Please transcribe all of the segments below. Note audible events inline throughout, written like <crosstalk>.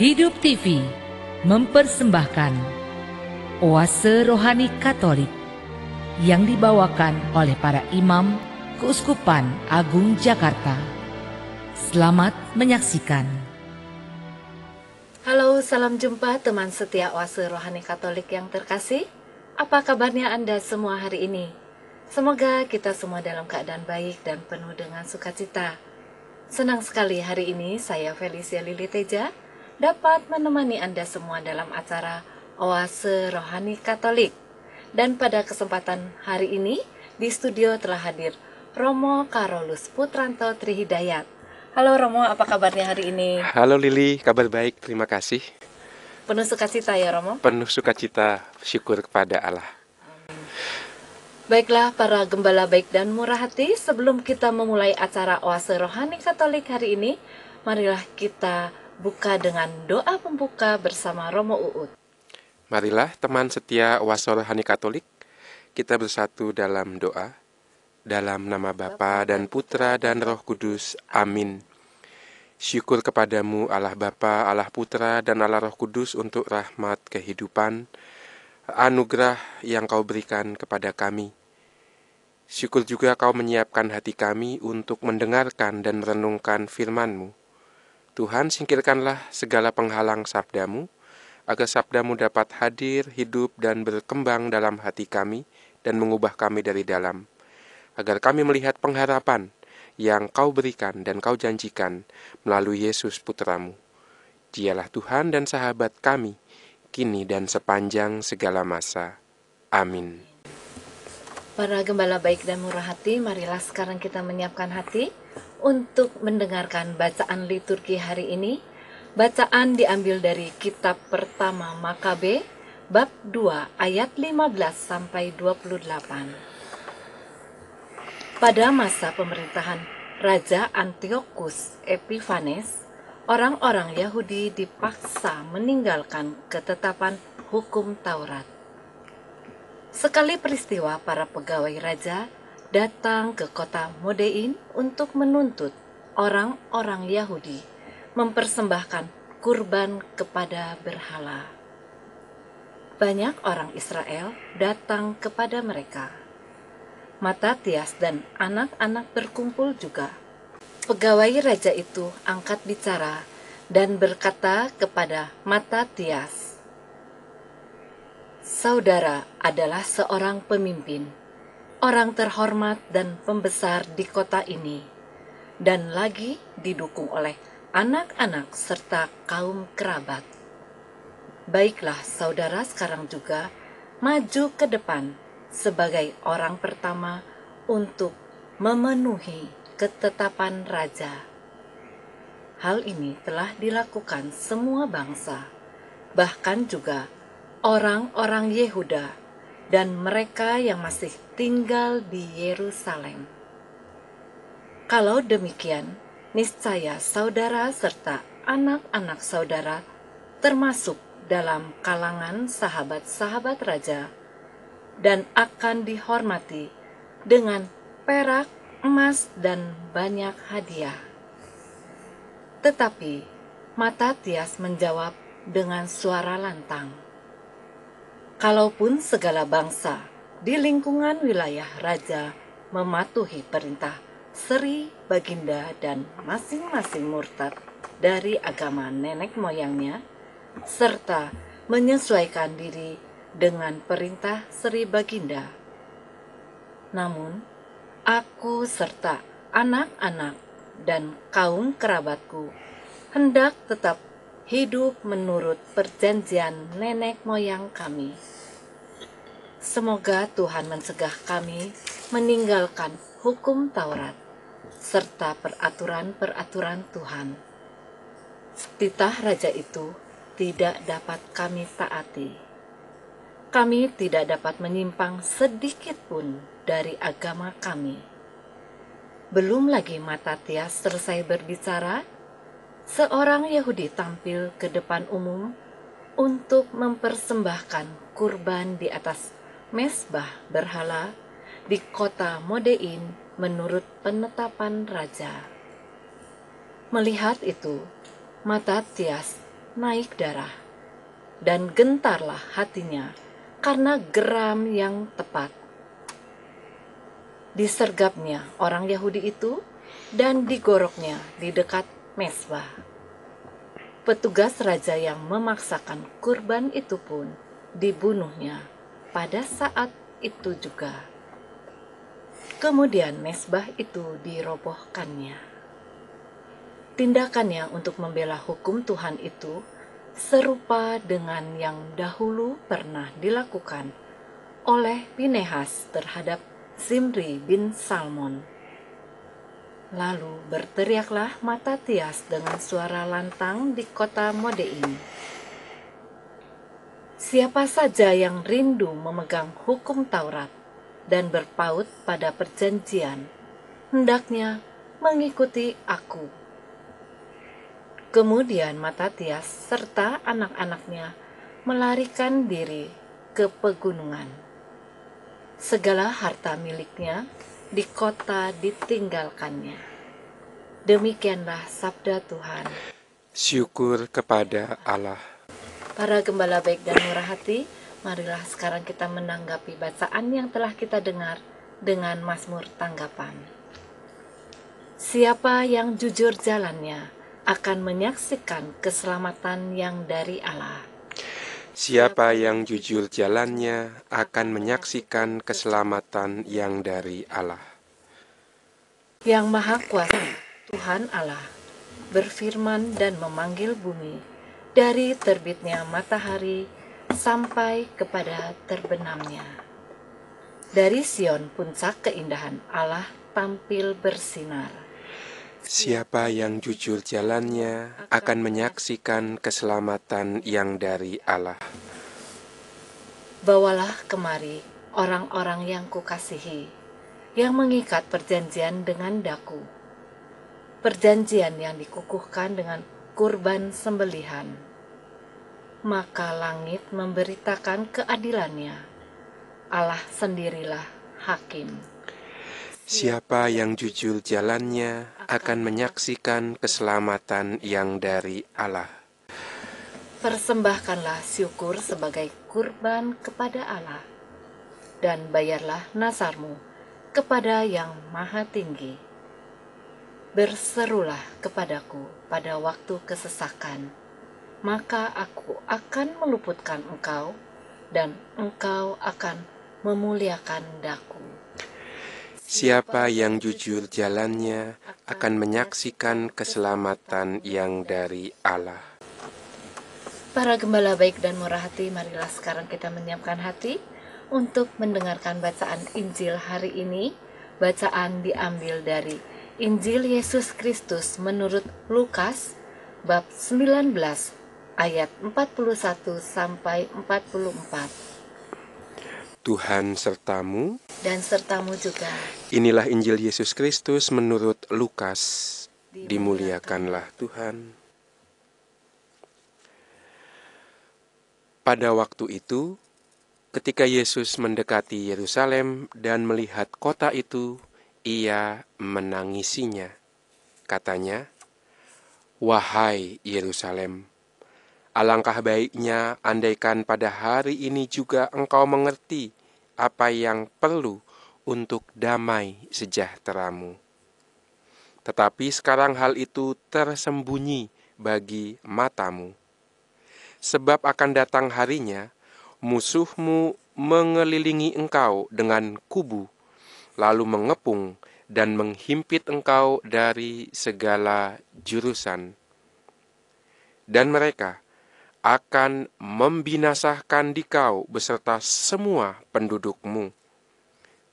Hidup TV mempersembahkan Oase Rohani Katolik yang dibawakan oleh para imam Keuskupan Agung Jakarta. Selamat menyaksikan. Halo, salam jumpa teman setia Oase Rohani Katolik yang terkasih. Apa kabarnya Anda semua hari ini? Semoga kita semua dalam keadaan baik dan penuh dengan sukacita. Senang sekali hari ini saya Felicia Lili Teja dapat menemani Anda semua dalam acara Oase Rohani Katolik. Dan pada kesempatan hari ini, di studio telah hadir Romo Karolus Putranto Trihidayat. Halo Romo, apa kabarnya hari ini? Halo Lili, kabar baik, terima kasih. Penuh sukacita ya Romo? Penuh sukacita, syukur kepada Allah. Baiklah para gembala baik dan murah hati, sebelum kita memulai acara Oase Rohani Katolik hari ini, marilah kita buka dengan doa pembuka bersama Romo Uut. Marilah teman setia Wasol Hani Katolik, kita bersatu dalam doa, dalam nama Bapa dan Putra dan Roh Kudus. Amin. Syukur kepadamu Allah Bapa, Allah Putra, dan Allah Roh Kudus untuk rahmat kehidupan, anugerah yang kau berikan kepada kami. Syukur juga kau menyiapkan hati kami untuk mendengarkan dan merenungkan firman-Mu. Tuhan singkirkanlah segala penghalang sabdamu, agar sabdamu dapat hadir, hidup, dan berkembang dalam hati kami, dan mengubah kami dari dalam. Agar kami melihat pengharapan yang kau berikan dan kau janjikan melalui Yesus putramu. Dialah Tuhan dan sahabat kami, kini dan sepanjang segala masa. Amin. Para gembala baik dan murah hati, marilah sekarang kita menyiapkan hati untuk mendengarkan bacaan liturgi hari ini. Bacaan diambil dari kitab pertama Makabe bab 2 ayat 15 sampai 28. Pada masa pemerintahan Raja Antiochus Epiphanes, orang-orang Yahudi dipaksa meninggalkan ketetapan hukum Taurat. Sekali peristiwa para pegawai raja datang ke kota Modein untuk menuntut orang-orang Yahudi mempersembahkan kurban kepada berhala. Banyak orang Israel datang kepada mereka. Matatias dan anak-anak berkumpul juga. Pegawai raja itu angkat bicara dan berkata kepada Matatias, "Saudara adalah seorang pemimpin." orang terhormat dan pembesar di kota ini, dan lagi didukung oleh anak-anak serta kaum kerabat. Baiklah, saudara, sekarang juga maju ke depan sebagai orang pertama untuk memenuhi ketetapan raja. Hal ini telah dilakukan semua bangsa, bahkan juga orang-orang Yehuda dan mereka yang masih tinggal di Yerusalem. Kalau demikian, niscaya saudara serta anak-anak saudara, termasuk dalam kalangan sahabat-sahabat raja, dan akan dihormati dengan perak, emas, dan banyak hadiah. Tetapi mata Tias menjawab dengan suara lantang kalaupun segala bangsa di lingkungan wilayah raja mematuhi perintah Sri Baginda dan masing-masing murtad dari agama nenek moyangnya, serta menyesuaikan diri dengan perintah Sri Baginda. Namun, aku serta anak-anak dan kaum kerabatku hendak tetap hidup menurut perjanjian nenek moyang kami. Semoga Tuhan mencegah kami meninggalkan hukum Taurat serta peraturan-peraturan Tuhan. Titah raja itu tidak dapat kami taati. Kami tidak dapat menyimpang sedikit pun dari agama kami. Belum lagi mata Tias selesai berbicara, seorang Yahudi tampil ke depan umum untuk mempersembahkan kurban di atas mesbah berhala di kota Modein menurut penetapan raja. Melihat itu, mata Tias naik darah dan gentarlah hatinya karena geram yang tepat. Disergapnya orang Yahudi itu dan digoroknya di dekat Mesbah. Petugas raja yang memaksakan kurban itu pun dibunuhnya pada saat itu juga. Kemudian mesbah itu dirobohkannya. Tindakannya untuk membela hukum Tuhan itu serupa dengan yang dahulu pernah dilakukan oleh Pinehas terhadap Zimri bin Salmon. Lalu berteriaklah mata Tias dengan suara lantang di kota mode ini. Siapa saja yang rindu memegang hukum Taurat dan berpaut pada perjanjian, hendaknya mengikuti aku. Kemudian Matatias serta anak-anaknya melarikan diri ke pegunungan. Segala harta miliknya di kota ditinggalkannya. Demikianlah sabda Tuhan. Syukur kepada Allah. Para gembala baik dan murah hati, marilah sekarang kita menanggapi bacaan yang telah kita dengar dengan Mazmur tanggapan. Siapa yang jujur jalannya akan menyaksikan keselamatan yang dari Allah Siapa yang jujur jalannya akan menyaksikan keselamatan yang dari Allah. Yang Maha Kuasa, Tuhan Allah, berfirman dan memanggil bumi dari terbitnya matahari sampai kepada terbenamnya. Dari Sion puncak keindahan Allah tampil bersinar. Siapa yang jujur jalannya akan menyaksikan keselamatan yang dari Allah. Bawalah kemari orang-orang yang kukasihi, yang mengikat perjanjian dengan daku. Perjanjian yang dikukuhkan dengan kurban sembelihan. Maka langit memberitakan keadilannya. Allah sendirilah hakim. Iya. Siapa yang jujur jalannya akan menyaksikan keselamatan yang dari Allah. Persembahkanlah syukur sebagai kurban kepada Allah, dan bayarlah nasarmu kepada Yang Maha Tinggi. Berserulah kepadaku pada waktu kesesakan, maka aku akan meluputkan engkau, dan engkau akan memuliakan daku. Siapa yang jujur jalannya akan menyaksikan keselamatan yang dari Allah. Para gembala baik dan murah hati, marilah sekarang kita menyiapkan hati untuk mendengarkan bacaan Injil hari ini. Bacaan diambil dari Injil Yesus Kristus menurut Lukas bab 19 ayat 41 sampai 44. Tuhan sertamu dan sertamu juga. Inilah Injil Yesus Kristus menurut Lukas. Dimuliakanlah Tuhan. Pada waktu itu, ketika Yesus mendekati Yerusalem dan melihat kota itu, ia menangisinya. Katanya, "Wahai Yerusalem, Alangkah baiknya andaikan pada hari ini juga engkau mengerti apa yang perlu untuk damai sejahteramu. Tetapi sekarang hal itu tersembunyi bagi matamu. Sebab akan datang harinya, musuhmu mengelilingi engkau dengan kubu, lalu mengepung dan menghimpit engkau dari segala jurusan. Dan mereka, akan membinasakan dikau beserta semua pendudukmu.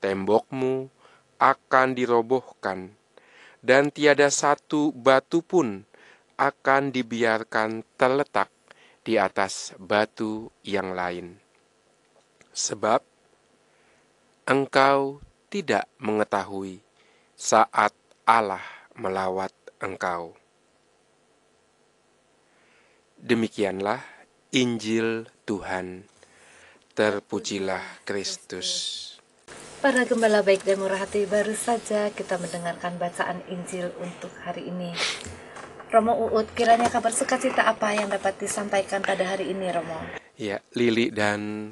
Tembokmu akan dirobohkan, dan tiada satu batu pun akan dibiarkan terletak di atas batu yang lain. Sebab engkau tidak mengetahui saat Allah melawat engkau. Demikianlah Injil Tuhan. Terpujilah Kristus. Para gembala baik dan murah hati, baru saja kita mendengarkan bacaan Injil untuk hari ini. Romo Uut, kiranya kabar sukacita apa yang dapat disampaikan pada hari ini, Romo? Ya, Lili dan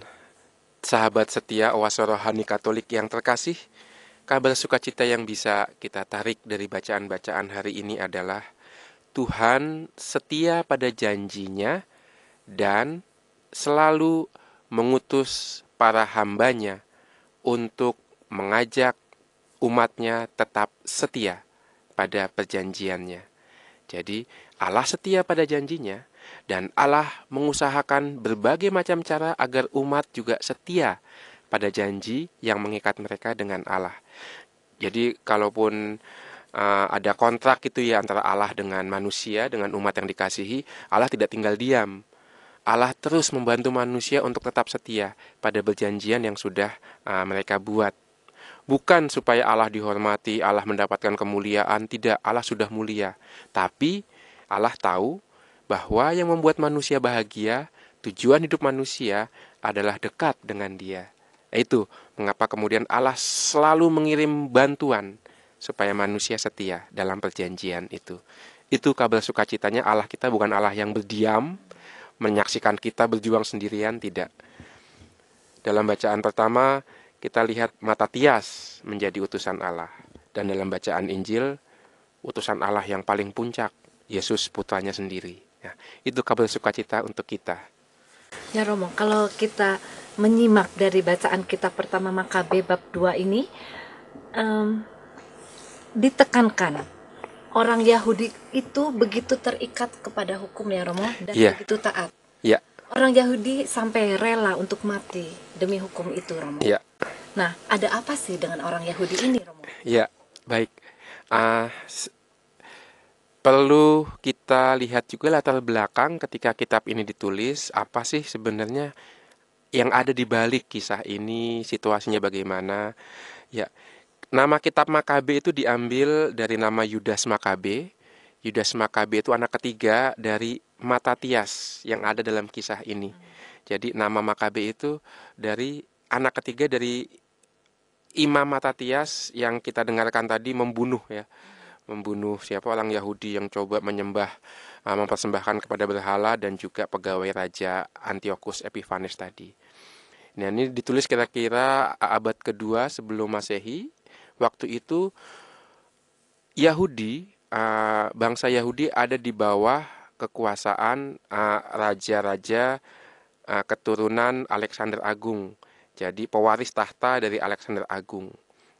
sahabat setia Owas Rohani Katolik yang terkasih, kabar sukacita yang bisa kita tarik dari bacaan-bacaan hari ini adalah Tuhan setia pada janjinya dan selalu mengutus para hambanya untuk mengajak umatnya tetap setia pada perjanjiannya. Jadi Allah setia pada janjinya dan Allah mengusahakan berbagai macam cara agar umat juga setia pada janji yang mengikat mereka dengan Allah. Jadi kalaupun uh, ada kontrak gitu ya antara Allah dengan manusia, dengan umat yang dikasihi. Allah tidak tinggal diam. Allah terus membantu manusia untuk tetap setia pada perjanjian yang sudah uh, mereka buat. Bukan supaya Allah dihormati, Allah mendapatkan kemuliaan, tidak, Allah sudah mulia. Tapi Allah tahu bahwa yang membuat manusia bahagia, tujuan hidup manusia adalah dekat dengan Dia. Itu mengapa kemudian Allah selalu mengirim bantuan supaya manusia setia dalam perjanjian itu. Itu kabar sukacitanya Allah kita bukan Allah yang berdiam, menyaksikan kita berjuang sendirian, tidak. Dalam bacaan pertama, kita lihat mata tias menjadi utusan Allah. Dan dalam bacaan Injil, utusan Allah yang paling puncak, Yesus putranya sendiri. Ya, itu kabel sukacita untuk kita. Ya Romo, kalau kita menyimak dari bacaan kita pertama Makabe bab 2 ini, um, ditekankan orang Yahudi itu begitu terikat kepada hukum ya Romo dan yeah. begitu taat. Yeah. Orang Yahudi sampai rela untuk mati demi hukum itu Romo. Yeah. Nah, ada apa sih dengan orang Yahudi ini Romo? Ya, baik. Uh, perlu kita lihat juga latar belakang ketika kitab ini ditulis apa sih sebenarnya yang ada di balik kisah ini situasinya bagaimana ya Nama kitab Makabe itu diambil dari nama Yudas Makabe. Yudas Makabe itu anak ketiga dari Matatias yang ada dalam kisah ini. Jadi nama Makabe itu dari anak ketiga dari Imam Matatias yang kita dengarkan tadi membunuh ya. Membunuh siapa orang Yahudi yang coba menyembah eh, mempersembahkan kepada berhala dan juga pegawai raja Antiochus Epiphanes tadi. Nah, ini ditulis kira-kira abad kedua sebelum Masehi waktu itu Yahudi ah, bangsa Yahudi ada di bawah kekuasaan ah, raja-raja ah, keturunan Alexander Agung. Jadi pewaris tahta dari Alexander Agung.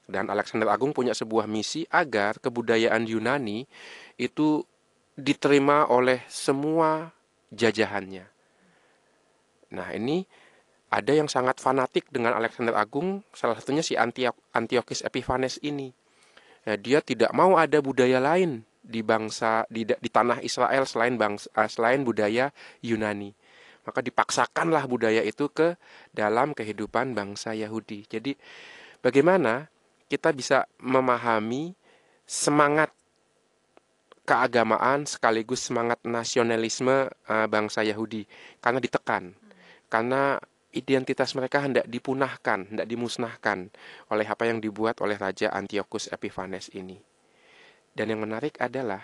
Dan Alexander Agung punya sebuah misi agar kebudayaan Yunani itu diterima oleh semua jajahannya. Nah, ini ada yang sangat fanatik dengan Alexander Agung, salah satunya si Antiochus Epiphanes ini. Ya, dia tidak mau ada budaya lain di bangsa di, di tanah Israel selain bangsa eh, selain budaya Yunani. Maka dipaksakanlah budaya itu ke dalam kehidupan bangsa Yahudi. Jadi bagaimana kita bisa memahami semangat keagamaan sekaligus semangat nasionalisme eh, bangsa Yahudi karena ditekan karena identitas mereka hendak dipunahkan, hendak dimusnahkan oleh apa yang dibuat oleh Raja Antiochus Epiphanes ini. Dan yang menarik adalah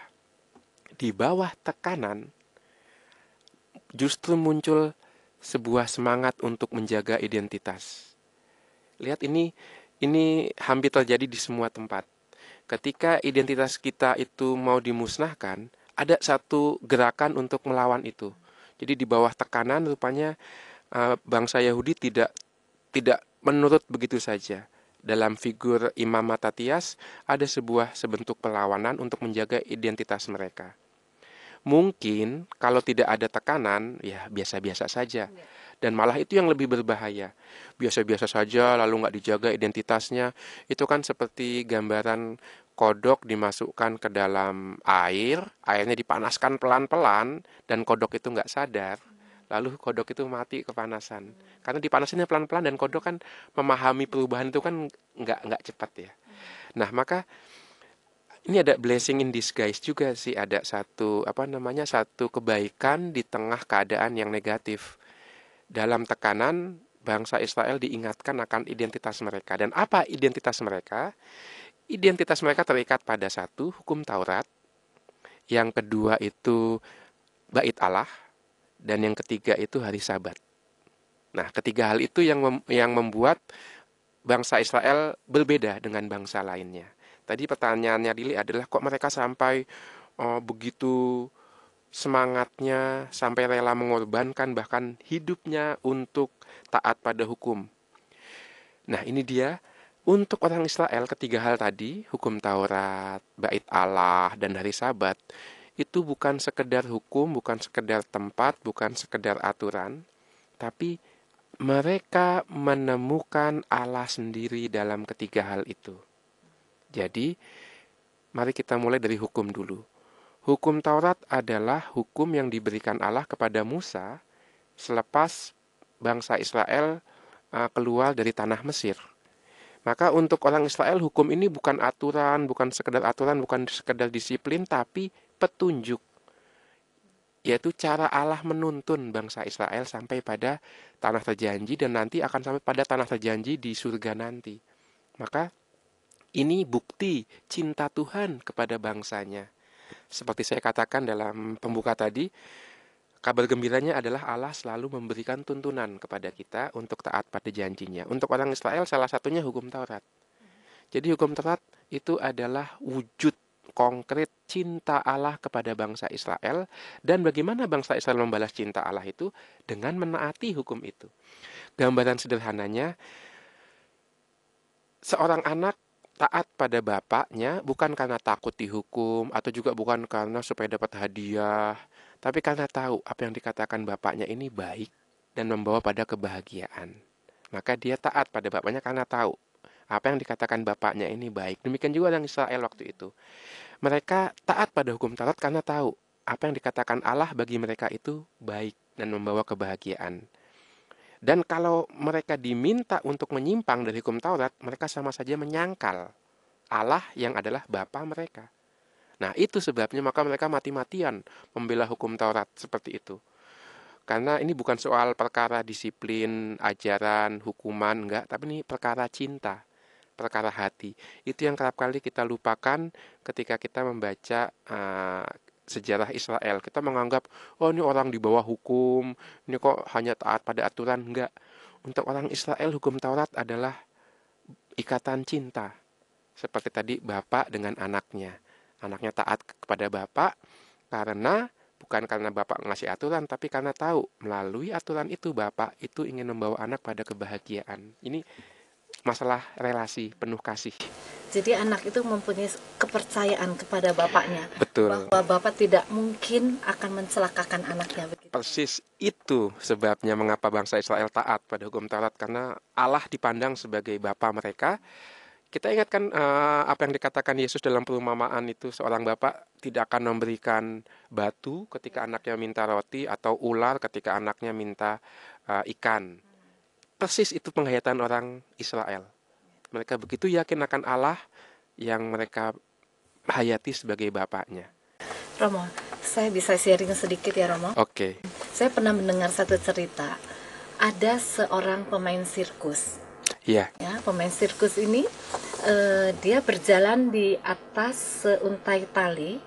di bawah tekanan justru muncul sebuah semangat untuk menjaga identitas. Lihat ini ini hampir terjadi di semua tempat. Ketika identitas kita itu mau dimusnahkan, ada satu gerakan untuk melawan itu. Jadi di bawah tekanan rupanya uh, bangsa Yahudi tidak tidak menurut begitu saja. Dalam figur Imam Matatias ada sebuah sebentuk perlawanan untuk menjaga identitas mereka. Mungkin kalau tidak ada tekanan ya biasa-biasa saja. Ya. Dan malah itu yang lebih berbahaya. Biasa-biasa saja lalu nggak dijaga identitasnya. Itu kan seperti gambaran kodok dimasukkan ke dalam air, airnya dipanaskan pelan-pelan dan kodok itu nggak sadar lalu kodok itu mati kepanasan karena dipanasinnya pelan-pelan dan kodok kan memahami perubahan itu kan nggak nggak cepat ya nah maka ini ada blessing in disguise juga sih ada satu apa namanya satu kebaikan di tengah keadaan yang negatif dalam tekanan bangsa Israel diingatkan akan identitas mereka dan apa identitas mereka identitas mereka terikat pada satu hukum Taurat yang kedua itu bait Allah dan yang ketiga itu hari Sabat. Nah, ketiga hal itu yang mem yang membuat bangsa Israel berbeda dengan bangsa lainnya. Tadi pertanyaannya Dili adalah kok mereka sampai oh, begitu semangatnya sampai rela mengorbankan bahkan hidupnya untuk taat pada hukum. Nah, ini dia untuk orang Israel ketiga hal tadi, hukum Taurat, bait Allah dan hari Sabat itu bukan sekedar hukum, bukan sekedar tempat, bukan sekedar aturan, tapi mereka menemukan Allah sendiri dalam ketiga hal itu. Jadi, mari kita mulai dari hukum dulu. Hukum Taurat adalah hukum yang diberikan Allah kepada Musa selepas bangsa Israel e, keluar dari tanah Mesir. Maka untuk orang Israel hukum ini bukan aturan, bukan sekedar aturan, bukan sekedar disiplin, tapi petunjuk yaitu cara Allah menuntun bangsa Israel sampai pada tanah terjanji dan nanti akan sampai pada tanah terjanji di surga nanti. Maka ini bukti cinta Tuhan kepada bangsanya. Seperti saya katakan dalam pembuka tadi, kabar gembiranya adalah Allah selalu memberikan tuntunan kepada kita untuk taat pada janjinya. Untuk orang Israel salah satunya hukum Taurat. Jadi hukum Taurat itu adalah wujud konkret cinta Allah kepada bangsa Israel dan bagaimana bangsa Israel membalas cinta Allah itu dengan menaati hukum itu. Gambaran sederhananya seorang anak taat pada bapaknya bukan karena takut dihukum atau juga bukan karena supaya dapat hadiah, tapi karena tahu apa yang dikatakan bapaknya ini baik dan membawa pada kebahagiaan. Maka dia taat pada bapaknya karena tahu apa yang dikatakan bapaknya ini baik. Demikian juga orang Israel waktu itu. Mereka taat pada hukum Taurat karena tahu apa yang dikatakan Allah bagi mereka itu baik dan membawa kebahagiaan. Dan kalau mereka diminta untuk menyimpang dari hukum Taurat, mereka sama saja menyangkal Allah yang adalah Bapa mereka. Nah, itu sebabnya maka mereka mati-matian membela hukum Taurat seperti itu. Karena ini bukan soal perkara disiplin, ajaran, hukuman, enggak, tapi ini perkara cinta perkara hati. Itu yang kerap kali kita lupakan ketika kita membaca uh, sejarah Israel. Kita menganggap, oh ini orang di bawah hukum, ini kok hanya taat pada aturan. Enggak. Untuk orang Israel, hukum Taurat adalah ikatan cinta. Seperti tadi, bapak dengan anaknya. Anaknya taat kepada bapak karena bukan karena bapak ngasih aturan tapi karena tahu melalui aturan itu bapak itu ingin membawa anak pada kebahagiaan ini masalah relasi penuh kasih. Jadi anak itu mempunyai kepercayaan kepada bapaknya. Betul. Bahwa bapak tidak mungkin akan mencelakakan anaknya. Begitu. Persis itu sebabnya mengapa bangsa Israel taat pada hukum Taurat karena Allah dipandang sebagai bapak mereka. Kita ingatkan uh, apa yang dikatakan Yesus dalam perumpamaan itu seorang bapak tidak akan memberikan batu ketika anaknya minta roti atau ular ketika anaknya minta uh, ikan. Persis itu penghayatan orang Israel. Mereka begitu yakin akan Allah yang mereka hayati sebagai bapaknya. Romo, saya bisa sharing sedikit ya Romo. Oke. Okay. Saya pernah mendengar satu cerita. Ada seorang pemain sirkus. Iya. Yeah. Ya, pemain sirkus ini uh, dia berjalan di atas seuntai tali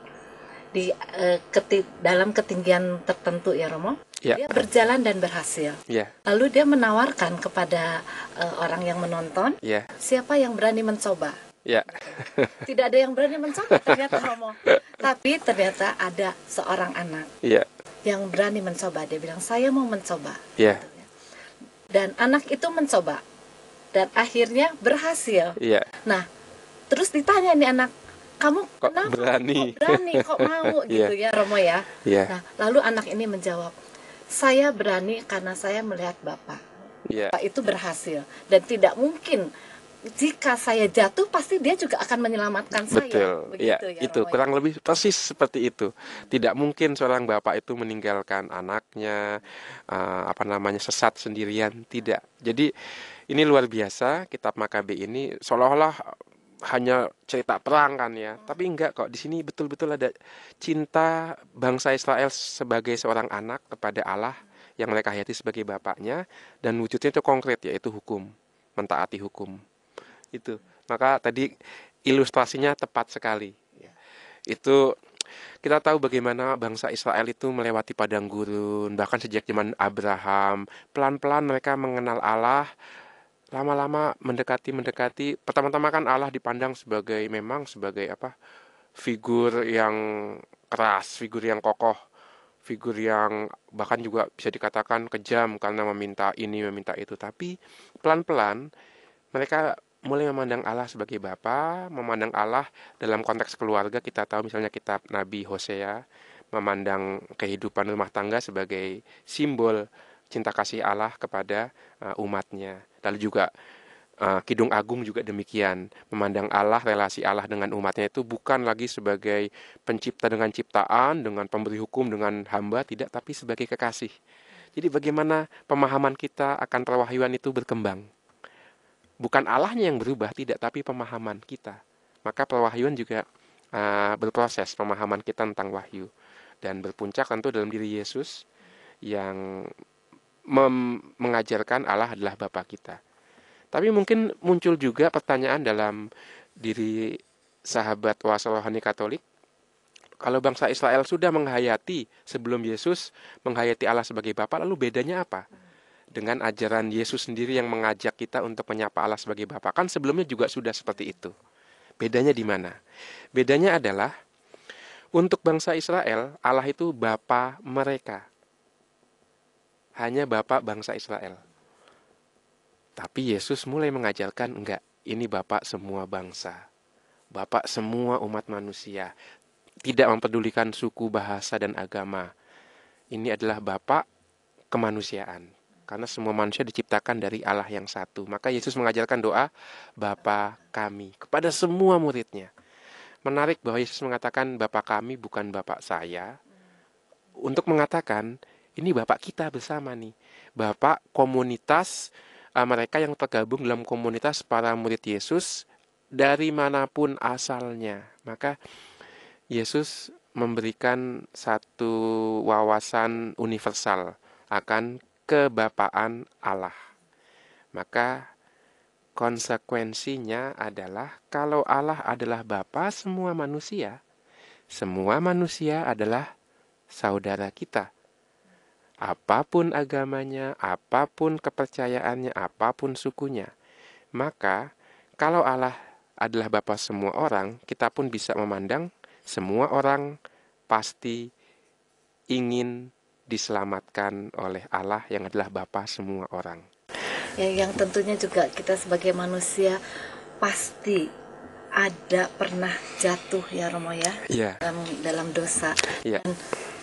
di uh, keti dalam ketinggian tertentu ya Romo yeah. dia berjalan dan berhasil. Yeah. Lalu dia menawarkan kepada uh, orang yang menonton, yeah. siapa yang berani mencoba? Ya. <laughs> Tidak ada yang berani mencoba ternyata Romo Tapi ternyata ada seorang anak ya. yang berani mencoba. Dia bilang saya mau mencoba. Ya. Dan anak itu mencoba dan akhirnya berhasil. Ya. Nah, terus ditanya nih anak, kamu kok kenapa berani? Kok berani? Kok mau <laughs> ya. gitu ya, Romo ya. ya? Nah, lalu anak ini menjawab, saya berani karena saya melihat Bapak. Yeah. Bapak itu berhasil dan tidak mungkin jika saya jatuh pasti dia juga akan menyelamatkan Betul. saya. Betul, ya, ya itu Romo kurang ya? lebih persis seperti itu. Tidak mungkin seorang bapak itu meninggalkan anaknya uh, apa namanya sesat sendirian, tidak. Jadi ini luar biasa kitab Makabe ini seolah-olah hanya cerita perang kan ya tapi enggak kok di sini betul-betul ada cinta bangsa Israel sebagai seorang anak kepada Allah yang mereka hayati sebagai bapaknya dan wujudnya itu konkret yaitu hukum mentaati hukum itu maka tadi ilustrasinya tepat sekali ya. itu kita tahu bagaimana bangsa Israel itu melewati padang gurun bahkan sejak zaman Abraham pelan-pelan mereka mengenal Allah lama-lama mendekati mendekati pertama-tama kan Allah dipandang sebagai memang sebagai apa figur yang keras figur yang kokoh figur yang bahkan juga bisa dikatakan kejam karena meminta ini meminta itu tapi pelan-pelan mereka mulai memandang Allah sebagai bapa memandang Allah dalam konteks keluarga kita tahu misalnya kitab Nabi Hosea memandang kehidupan rumah tangga sebagai simbol cinta kasih Allah kepada uh, umatnya. Lalu juga uh, Kidung Agung juga demikian memandang Allah relasi Allah dengan umatnya itu bukan lagi sebagai pencipta dengan ciptaan dengan pemberi hukum dengan hamba tidak tapi sebagai kekasih jadi bagaimana pemahaman kita akan perwahyuan itu berkembang bukan Allahnya yang berubah tidak tapi pemahaman kita maka perwahyuan juga uh, berproses pemahaman kita tentang wahyu dan berpuncak tentu dalam diri Yesus yang mengajarkan Allah adalah Bapa kita. Tapi mungkin muncul juga pertanyaan dalam diri sahabat wasolohani Katolik. Kalau bangsa Israel sudah menghayati sebelum Yesus menghayati Allah sebagai Bapa, lalu bedanya apa? Dengan ajaran Yesus sendiri yang mengajak kita untuk menyapa Allah sebagai Bapa, kan sebelumnya juga sudah seperti itu. Bedanya di mana? Bedanya adalah untuk bangsa Israel Allah itu Bapa mereka, hanya bapak bangsa Israel. Tapi Yesus mulai mengajarkan enggak, ini bapak semua bangsa. Bapak semua umat manusia. Tidak mempedulikan suku, bahasa dan agama. Ini adalah bapak kemanusiaan. Karena semua manusia diciptakan dari Allah yang satu. Maka Yesus mengajarkan doa Bapa kami kepada semua muridnya. Menarik bahwa Yesus mengatakan Bapak kami bukan Bapak saya. Untuk mengatakan ini bapak kita bersama nih bapak komunitas uh, mereka yang tergabung dalam komunitas para murid Yesus dari manapun asalnya maka Yesus memberikan satu wawasan universal akan kebapaan Allah maka konsekuensinya adalah kalau Allah adalah Bapa semua manusia, semua manusia adalah saudara kita apapun agamanya, apapun kepercayaannya, apapun sukunya. Maka, kalau Allah adalah Bapa semua orang, kita pun bisa memandang semua orang pasti ingin diselamatkan oleh Allah yang adalah Bapa semua orang. Ya, yang tentunya juga kita sebagai manusia pasti ada pernah jatuh ya Romo ya, yeah. dalam dalam dosa. yeah. Dan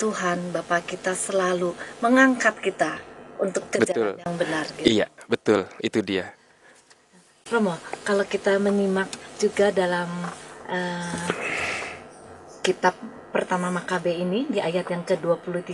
Tuhan Bapa kita selalu mengangkat kita untuk kerja betul. yang benar. Gitu. Iya, betul, itu dia. Romo, kalau kita menyimak juga dalam uh, kitab pertama Makabe ini di ayat yang ke-23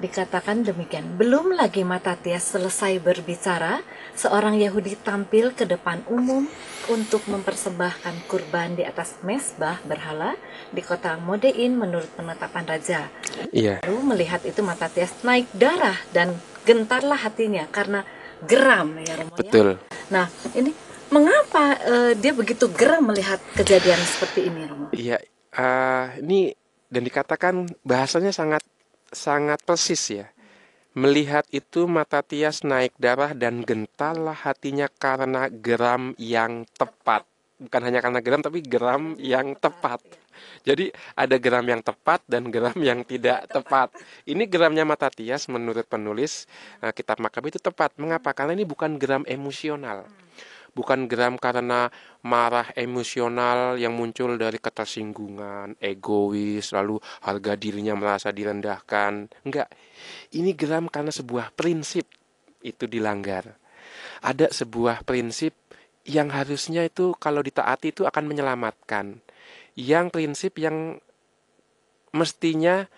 Dikatakan demikian. Belum lagi Matatias selesai berbicara, seorang Yahudi tampil ke depan umum untuk mempersembahkan kurban di atas mesbah berhala di kota Modein menurut penetapan raja. Iya. Lalu melihat itu Matatias naik darah dan gentarlah hatinya karena geram ya Romo ya. Betul. Nah, ini mengapa uh, dia begitu geram melihat kejadian seperti ini Romo? Iya, uh, ini dan dikatakan bahasanya sangat sangat persis ya. Melihat itu mata Tias naik darah dan gentarlah hatinya karena geram yang tepat. Bukan hanya karena geram tapi geram yang tepat. Jadi ada geram yang tepat dan geram yang tidak tepat. Ini geramnya mata Tias menurut penulis eh, kitab Makabi itu tepat. Mengapa? Karena ini bukan geram emosional bukan geram karena marah emosional yang muncul dari ketersinggungan, egois, lalu harga dirinya merasa direndahkan. Enggak. Ini geram karena sebuah prinsip itu dilanggar. Ada sebuah prinsip yang harusnya itu kalau ditaati itu akan menyelamatkan. Yang prinsip yang mestinya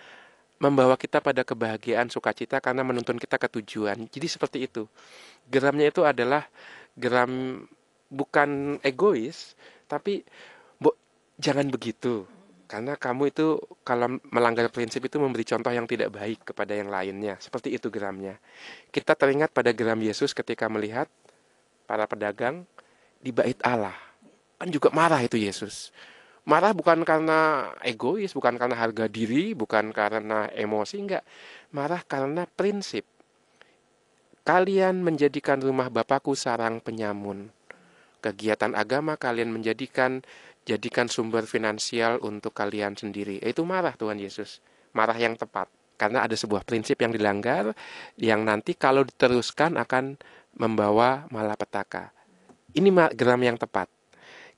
membawa kita pada kebahagiaan sukacita karena menuntun kita ke tujuan. Jadi seperti itu. Geramnya itu adalah geram bukan egois tapi bo, jangan begitu karena kamu itu kalau melanggar prinsip itu memberi contoh yang tidak baik kepada yang lainnya seperti itu geramnya kita teringat pada geram Yesus ketika melihat para pedagang di bait Allah kan juga marah itu Yesus marah bukan karena egois bukan karena harga diri bukan karena emosi enggak marah karena prinsip Kalian menjadikan rumah Bapakku sarang penyamun. Kegiatan agama kalian menjadikan jadikan sumber finansial untuk kalian sendiri. Eh, itu marah Tuhan Yesus. Marah yang tepat. Karena ada sebuah prinsip yang dilanggar yang nanti kalau diteruskan akan membawa malapetaka. Ini geram yang tepat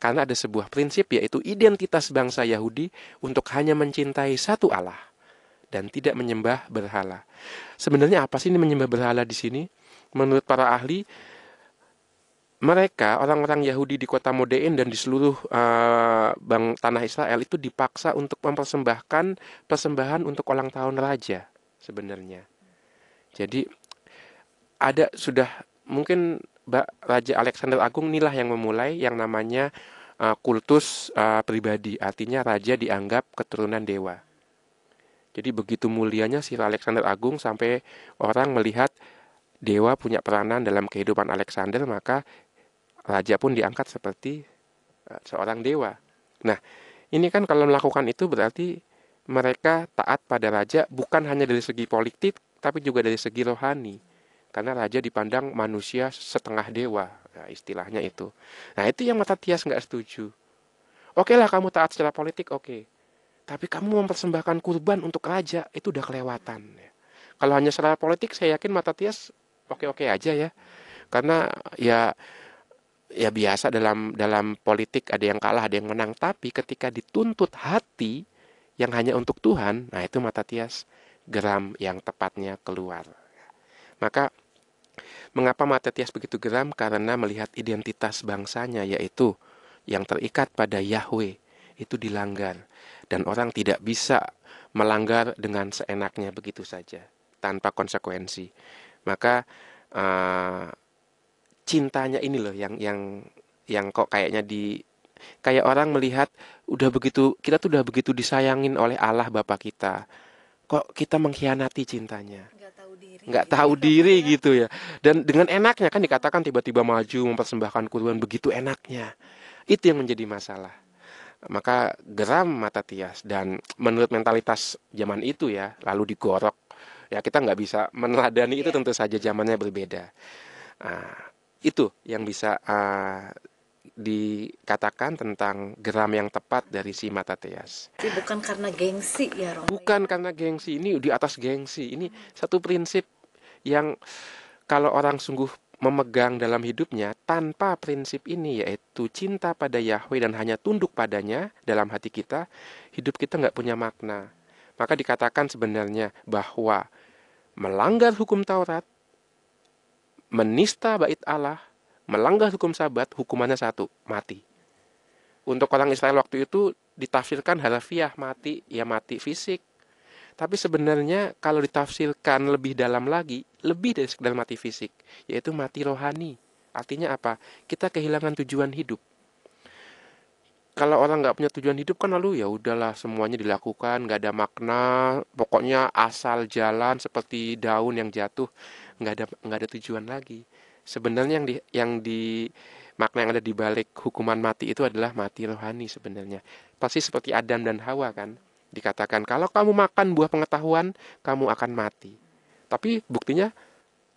karena ada sebuah prinsip yaitu identitas bangsa Yahudi untuk hanya mencintai satu Allah dan tidak menyembah berhala. Sebenarnya apa sih ini menyembah berhala di sini? Menurut para ahli, mereka orang-orang Yahudi di kota Modein dan di seluruh uh, bang tanah Israel itu dipaksa untuk mempersembahkan persembahan untuk ulang tahun raja sebenarnya. Jadi ada sudah mungkin Raja Alexander Agung inilah yang memulai yang namanya uh, kultus uh, pribadi, artinya raja dianggap keturunan dewa. Jadi begitu mulianya Sir Alexander Agung sampai orang melihat dewa punya peranan dalam kehidupan Alexander, maka raja pun diangkat seperti eh, seorang dewa. Nah, ini kan kalau melakukan itu berarti mereka taat pada raja bukan hanya dari segi politik tapi juga dari segi rohani. Karena raja dipandang manusia setengah dewa, nah, istilahnya itu. Nah, itu yang Matatias nggak setuju. Oke lah kamu taat secara politik, oke. Okay. Tapi kamu mempersembahkan kurban untuk raja itu udah kelewatan. Ya. Kalau hanya secara politik saya yakin Mata Tias oke-oke aja ya. Karena ya ya biasa dalam dalam politik ada yang kalah, ada yang menang, tapi ketika dituntut hati yang hanya untuk Tuhan, nah itu Mata Tias geram yang tepatnya keluar. Maka Mengapa mata tias begitu geram? Karena melihat identitas bangsanya yaitu yang terikat pada Yahweh itu dilanggar dan orang tidak bisa melanggar dengan seenaknya begitu saja tanpa konsekuensi. Maka uh, cintanya ini loh yang yang yang kok kayaknya di kayak orang melihat udah begitu kita tuh udah begitu disayangin oleh Allah Bapa kita. Kok kita mengkhianati cintanya? nggak tahu diri. nggak tahu iya, diri gitu ya. Dan dengan enaknya kan dikatakan tiba-tiba maju mempersembahkan kurban begitu enaknya. Itu yang menjadi masalah maka geram mata Tias dan menurut mentalitas zaman itu ya lalu digorok ya kita nggak bisa meneladani itu iya. tentu saja zamannya berbeda nah, itu yang bisa uh, dikatakan tentang geram yang tepat dari si mata Tias bukan karena gengsi ya Romo bukan karena gengsi ini di atas gengsi ini satu prinsip yang kalau orang sungguh memegang dalam hidupnya tanpa prinsip ini yaitu cinta pada Yahweh dan hanya tunduk padanya dalam hati kita, hidup kita nggak punya makna. Maka dikatakan sebenarnya bahwa melanggar hukum Taurat, menista bait Allah, melanggar hukum sabat, hukumannya satu, mati. Untuk orang Israel waktu itu ditafsirkan harfiah mati, ya mati fisik, tapi sebenarnya kalau ditafsirkan lebih dalam lagi, lebih dari sekedar mati fisik, yaitu mati rohani. Artinya apa? Kita kehilangan tujuan hidup. Kalau orang nggak punya tujuan hidup kan lalu ya udahlah semuanya dilakukan nggak ada makna pokoknya asal jalan seperti daun yang jatuh nggak ada nggak ada tujuan lagi sebenarnya yang di yang di makna yang ada di balik hukuman mati itu adalah mati rohani sebenarnya. Pasti seperti Adam dan Hawa kan. Dikatakan kalau kamu makan buah pengetahuan, kamu akan mati. Tapi buktinya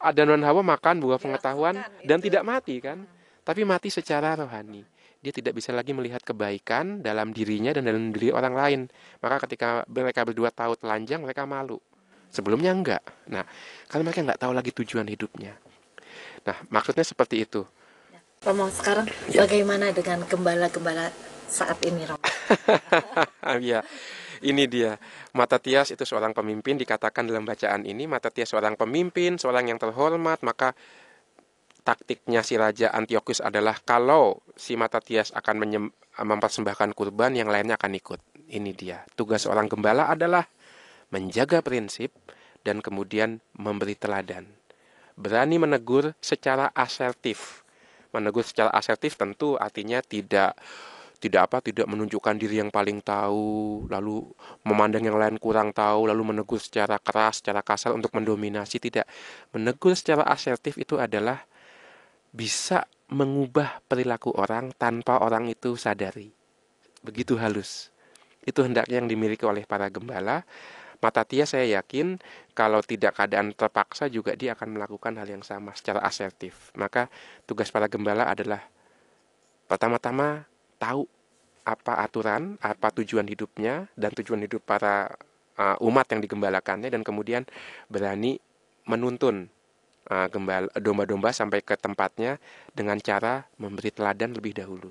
ada non Hawa makan buah iya, pengetahuan dan tidak mati kan? Hmm. Tapi mati secara rohani. Dia tidak bisa lagi melihat kebaikan dalam dirinya dan dalam diri orang lain. Maka ketika mereka berdua tahu telanjang, mereka malu. Sebelumnya enggak. Nah, kalau mereka enggak tahu lagi tujuan hidupnya. Nah, maksudnya seperti itu. Romo, sekarang ya. bagaimana dengan gembala-gembala saat ini, Romo? <laughs> Iya ini dia mata Tias itu seorang pemimpin dikatakan dalam bacaan ini mata Tias seorang pemimpin seorang yang terhormat maka taktiknya si raja Antiochus adalah kalau si mata Tias akan mempersembahkan kurban yang lainnya akan ikut ini dia tugas seorang gembala adalah menjaga prinsip dan kemudian memberi teladan berani menegur secara asertif menegur secara asertif tentu artinya tidak tidak apa tidak menunjukkan diri yang paling tahu lalu memandang yang lain kurang tahu lalu menegur secara keras secara kasar untuk mendominasi tidak menegur secara asertif itu adalah bisa mengubah perilaku orang tanpa orang itu sadari begitu halus itu hendaknya yang dimiliki oleh para gembala mata Tia saya yakin kalau tidak keadaan terpaksa juga dia akan melakukan hal yang sama secara asertif. Maka tugas para gembala adalah pertama-tama tahu apa aturan, apa tujuan hidupnya dan tujuan hidup para uh, umat yang digembalakannya dan kemudian berani menuntun domba eh, domba-domba sampai ke tempatnya dengan cara memberi teladan lebih dahulu.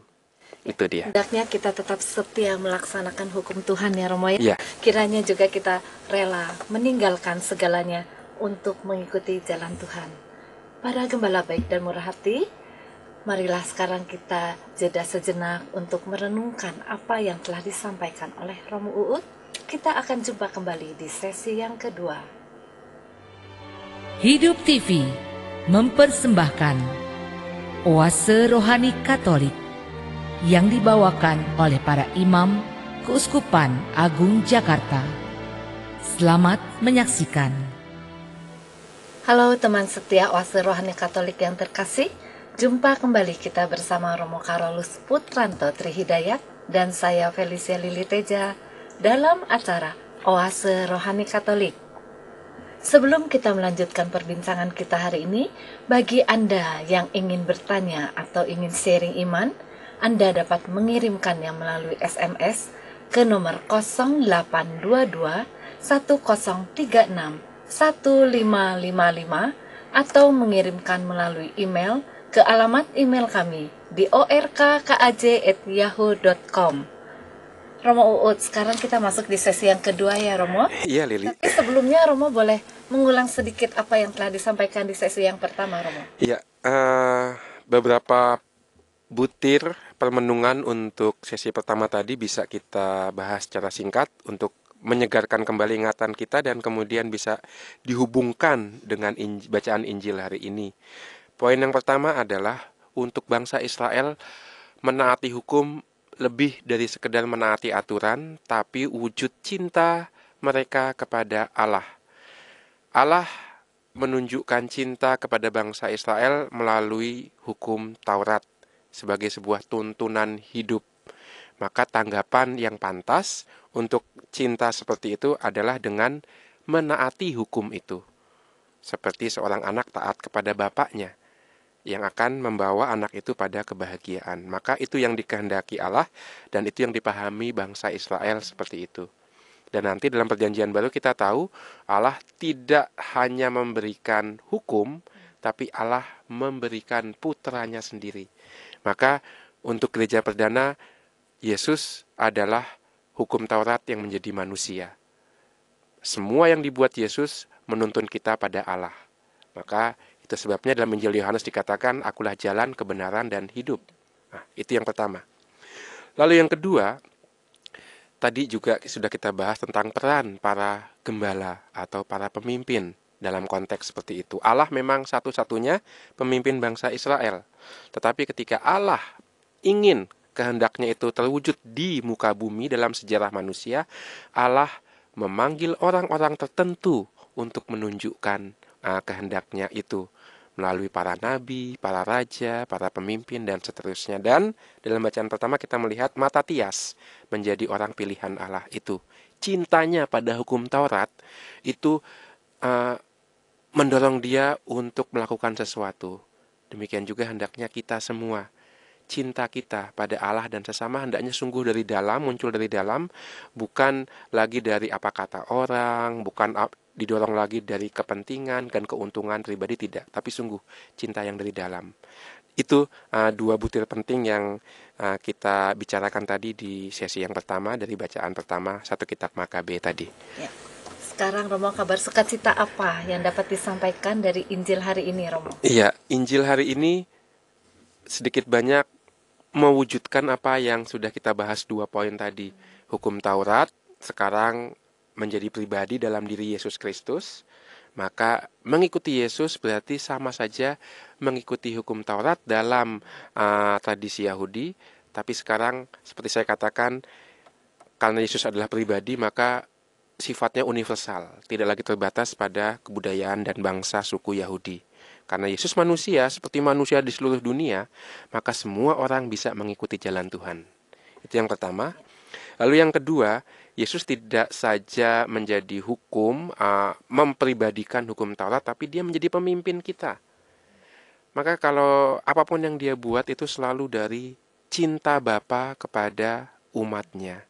Ya, itu dia. Hendaknya kita tetap setia melaksanakan hukum Tuhan ya Romo ya. ya. Kiranya juga kita rela meninggalkan segalanya untuk mengikuti jalan Tuhan. Para gembala baik dan murah hati, Marilah sekarang kita jeda sejenak untuk merenungkan apa yang telah disampaikan oleh Romo Uut. Kita akan jumpa kembali di sesi yang kedua. Hidup TV mempersembahkan Oase Rohani Katolik yang dibawakan oleh para imam Keuskupan Agung Jakarta. Selamat menyaksikan. Halo teman setia Oase Rohani Katolik yang terkasih. Jumpa kembali kita bersama Romo Karolus Putranto Trihidayat dan saya Felicia Lili Teja dalam acara Oase Rohani Katolik. Sebelum kita melanjutkan perbincangan kita hari ini, bagi Anda yang ingin bertanya atau ingin sharing iman, Anda dapat mengirimkannya melalui SMS ke nomor 0822 1036 1555 atau mengirimkan melalui email ke alamat email kami di orkkaj@yahoo.com. Romo Uut, sekarang kita masuk di sesi yang kedua ya Romo. Iya Lili. Tapi sebelumnya Romo boleh mengulang sedikit apa yang telah disampaikan di sesi yang pertama Romo. Iya, uh, beberapa butir permenungan untuk sesi pertama tadi bisa kita bahas secara singkat untuk menyegarkan kembali ingatan kita dan kemudian bisa dihubungkan dengan inj bacaan Injil hari ini. Poin yang pertama adalah untuk bangsa Israel menaati hukum lebih dari sekedar menaati aturan, tapi wujud cinta mereka kepada Allah. Allah menunjukkan cinta kepada bangsa Israel melalui hukum Taurat sebagai sebuah tuntunan hidup. Maka tanggapan yang pantas untuk cinta seperti itu adalah dengan menaati hukum itu. Seperti seorang anak taat kepada bapaknya yang akan membawa anak itu pada kebahagiaan. Maka itu yang dikehendaki Allah dan itu yang dipahami bangsa Israel seperti itu. Dan nanti dalam perjanjian baru kita tahu Allah tidak hanya memberikan hukum tapi Allah memberikan putranya sendiri. Maka untuk gereja perdana Yesus adalah hukum Taurat yang menjadi manusia. Semua yang dibuat Yesus menuntun kita pada Allah. Maka itu sebabnya dalam Injil Yohanes dikatakan, akulah jalan, kebenaran, dan hidup. Nah, itu yang pertama. Lalu yang kedua, tadi juga sudah kita bahas tentang peran para gembala atau para pemimpin dalam konteks seperti itu. Allah memang satu-satunya pemimpin bangsa Israel. Tetapi ketika Allah ingin kehendaknya itu terwujud di muka bumi dalam sejarah manusia, Allah memanggil orang-orang tertentu untuk menunjukkan uh, kehendaknya itu melalui para nabi, para raja, para pemimpin, dan seterusnya. Dan dalam bacaan pertama kita melihat mata tias menjadi orang pilihan Allah itu. Cintanya pada hukum Taurat itu uh, mendorong dia untuk melakukan sesuatu. Demikian juga hendaknya kita semua. Cinta kita pada Allah dan sesama hendaknya sungguh dari dalam, muncul dari dalam, bukan lagi dari apa kata orang, bukan didorong lagi dari kepentingan dan keuntungan pribadi tidak, tapi sungguh cinta yang dari dalam. Itu uh, dua butir penting yang uh, kita bicarakan tadi di sesi yang pertama dari bacaan pertama satu kitab Makabe tadi. Ya. Sekarang Romo kabar sukacita apa yang dapat disampaikan dari Injil hari ini Romo? Iya, Injil hari ini sedikit banyak mewujudkan apa yang sudah kita bahas dua poin tadi, hukum Taurat, sekarang menjadi pribadi dalam diri Yesus Kristus, maka mengikuti Yesus berarti sama saja mengikuti hukum Taurat dalam uh, tradisi Yahudi, tapi sekarang seperti saya katakan karena Yesus adalah pribadi maka sifatnya universal, tidak lagi terbatas pada kebudayaan dan bangsa suku Yahudi. Karena Yesus manusia seperti manusia di seluruh dunia, maka semua orang bisa mengikuti jalan Tuhan. Itu yang pertama. Lalu yang kedua, Yesus tidak saja menjadi hukum, uh, mempribadikan hukum Taurat, tapi dia menjadi pemimpin kita. Maka kalau apapun yang dia buat itu selalu dari cinta Bapa kepada umatnya.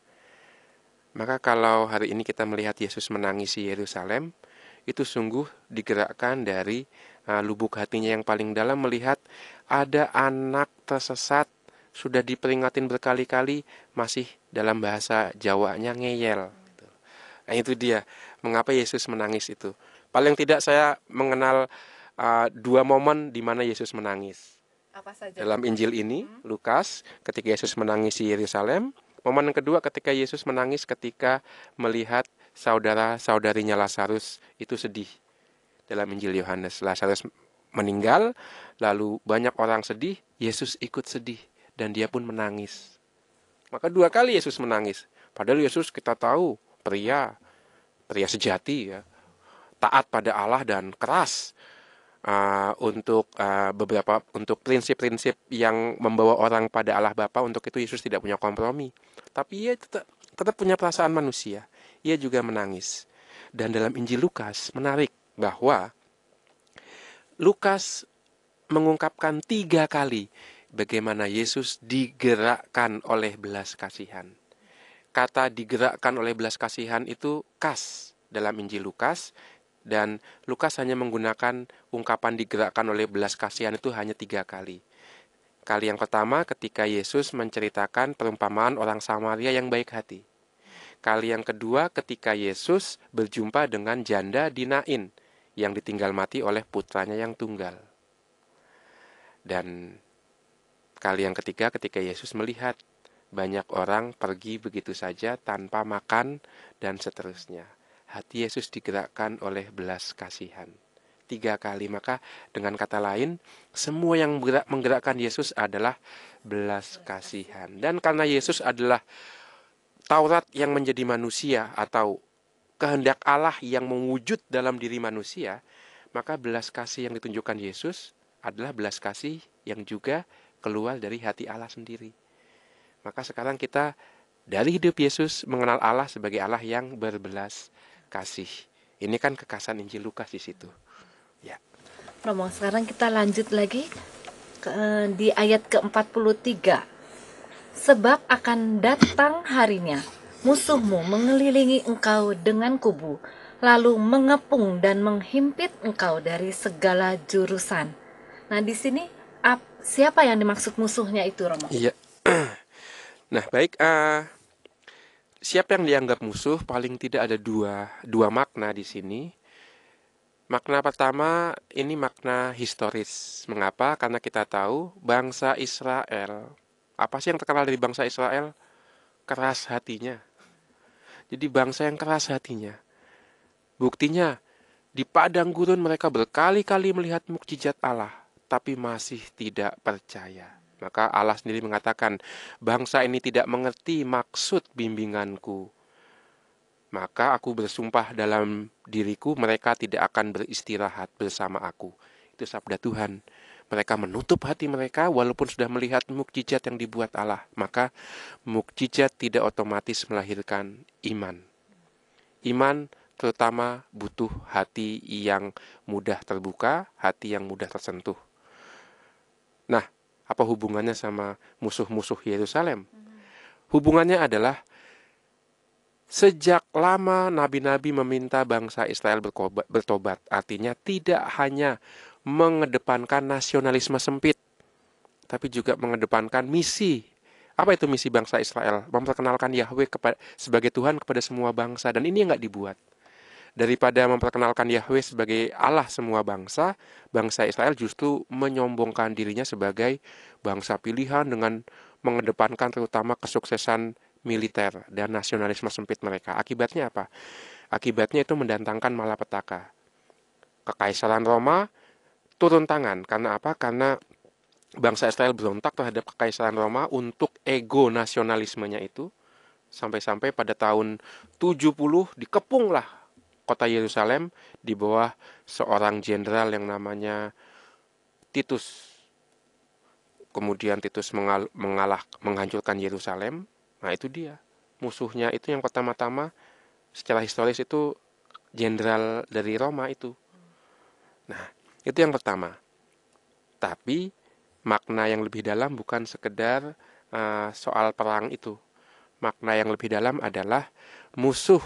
Maka kalau hari ini kita melihat Yesus menangisi Yerusalem, itu sungguh digerakkan dari uh, lubuk hatinya yang paling dalam melihat ada anak tersesat sudah diperingatin berkali-kali masih dalam bahasa Jawanya ngeyel. Gitu. Nah itu dia mengapa Yesus menangis itu. Paling tidak saya mengenal uh, dua momen di mana Yesus menangis. Apa saja? Dalam Injil ini hmm? Lukas ketika Yesus menangis di Yerusalem. Momen kedua ketika Yesus menangis ketika melihat saudara-saudarinya Lazarus itu sedih. Dalam Injil Yohanes Lazarus meninggal lalu banyak orang sedih, Yesus ikut sedih dan dia pun menangis. Maka dua kali Yesus menangis. Padahal Yesus kita tahu pria, pria sejati ya, taat pada Allah dan keras uh, untuk uh, beberapa untuk prinsip-prinsip yang membawa orang pada Allah Bapa untuk itu Yesus tidak punya kompromi tapi ia tetap, tetap punya perasaan manusia ia juga menangis dan dalam Injil Lukas menarik bahwa Lukas mengungkapkan tiga kali bagaimana Yesus digerakkan oleh belas kasihan. Kata digerakkan oleh belas kasihan itu kas dalam Injil Lukas dan Lukas hanya menggunakan ungkapan digerakkan oleh belas kasihan itu hanya tiga kali. Kali yang pertama ketika Yesus menceritakan perumpamaan orang Samaria yang baik hati. Kali yang kedua ketika Yesus berjumpa dengan janda Dinain yang ditinggal mati oleh putranya yang tunggal. Dan Kali yang ketiga ketika Yesus melihat banyak orang pergi begitu saja tanpa makan dan seterusnya. Hati Yesus digerakkan oleh belas kasihan. Tiga kali maka dengan kata lain semua yang menggerakkan Yesus adalah belas kasihan. Dan karena Yesus adalah Taurat yang menjadi manusia atau kehendak Allah yang mewujud dalam diri manusia, maka belas kasih yang ditunjukkan Yesus adalah belas kasih yang juga keluar dari hati Allah sendiri. Maka sekarang kita dari hidup Yesus mengenal Allah sebagai Allah yang berbelas kasih. Ini kan kekasan Injil Lukas di situ. Ya. Romo, sekarang kita lanjut lagi ke, eh, di ayat ke-43. Sebab akan datang harinya musuhmu mengelilingi engkau dengan kubu, lalu mengepung dan menghimpit engkau dari segala jurusan. Nah, di sini siapa yang dimaksud musuhnya itu Romo? Iya. <clears throat> nah baik. Uh, siapa yang dianggap musuh paling tidak ada dua dua makna di sini. Makna pertama ini makna historis. Mengapa? Karena kita tahu bangsa Israel. Apa sih yang terkenal dari bangsa Israel? Keras hatinya. Jadi bangsa yang keras hatinya. Buktinya di padang gurun mereka berkali-kali melihat mukjizat Allah tapi masih tidak percaya. Maka Allah sendiri mengatakan, "Bangsa ini tidak mengerti maksud bimbinganku." Maka aku bersumpah dalam diriku, mereka tidak akan beristirahat bersama aku. Itu sabda Tuhan. Mereka menutup hati mereka walaupun sudah melihat mukjizat yang dibuat Allah. Maka mukjizat tidak otomatis melahirkan iman. Iman terutama butuh hati yang mudah terbuka, hati yang mudah tersentuh apa hubungannya sama musuh-musuh Yerusalem? Hubungannya adalah sejak lama nabi-nabi meminta bangsa Israel bertobat. Artinya tidak hanya mengedepankan nasionalisme sempit, tapi juga mengedepankan misi. Apa itu misi bangsa Israel? Memperkenalkan Yahweh sebagai Tuhan kepada semua bangsa. Dan ini yang nggak dibuat daripada memperkenalkan Yahweh sebagai Allah semua bangsa, bangsa Israel justru menyombongkan dirinya sebagai bangsa pilihan dengan mengedepankan terutama kesuksesan militer dan nasionalisme sempit mereka. Akibatnya apa? Akibatnya itu mendatangkan malapetaka. Kekaisaran Roma turun tangan karena apa? Karena bangsa Israel berontak terhadap kekaisaran Roma untuk ego nasionalismenya itu sampai-sampai pada tahun 70 dikepunglah kota Yerusalem di bawah seorang jenderal yang namanya Titus. Kemudian Titus mengal mengalah menghancurkan Yerusalem. Nah, itu dia. Musuhnya itu yang pertama-tama secara historis itu jenderal dari Roma itu. Nah, itu yang pertama. Tapi makna yang lebih dalam bukan sekedar uh, soal perang itu. Makna yang lebih dalam adalah musuh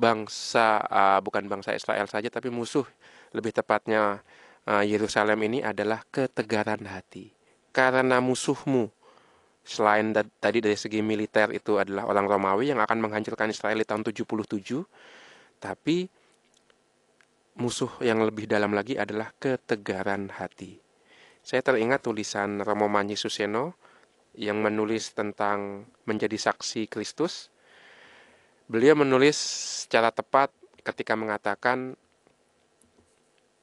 bangsa uh, bukan bangsa Israel saja tapi musuh lebih tepatnya ah, Yerusalem uh, ini adalah ketegaran hati karena musuhmu selain da tadi dari segi militer itu adalah orang Romawi yang akan menghancurkan Israel di tahun 77 tapi musuh yang lebih dalam lagi adalah ketegaran hati. Saya teringat tulisan Romo Manji yang menulis tentang menjadi saksi Kristus Beliau menulis secara tepat ketika mengatakan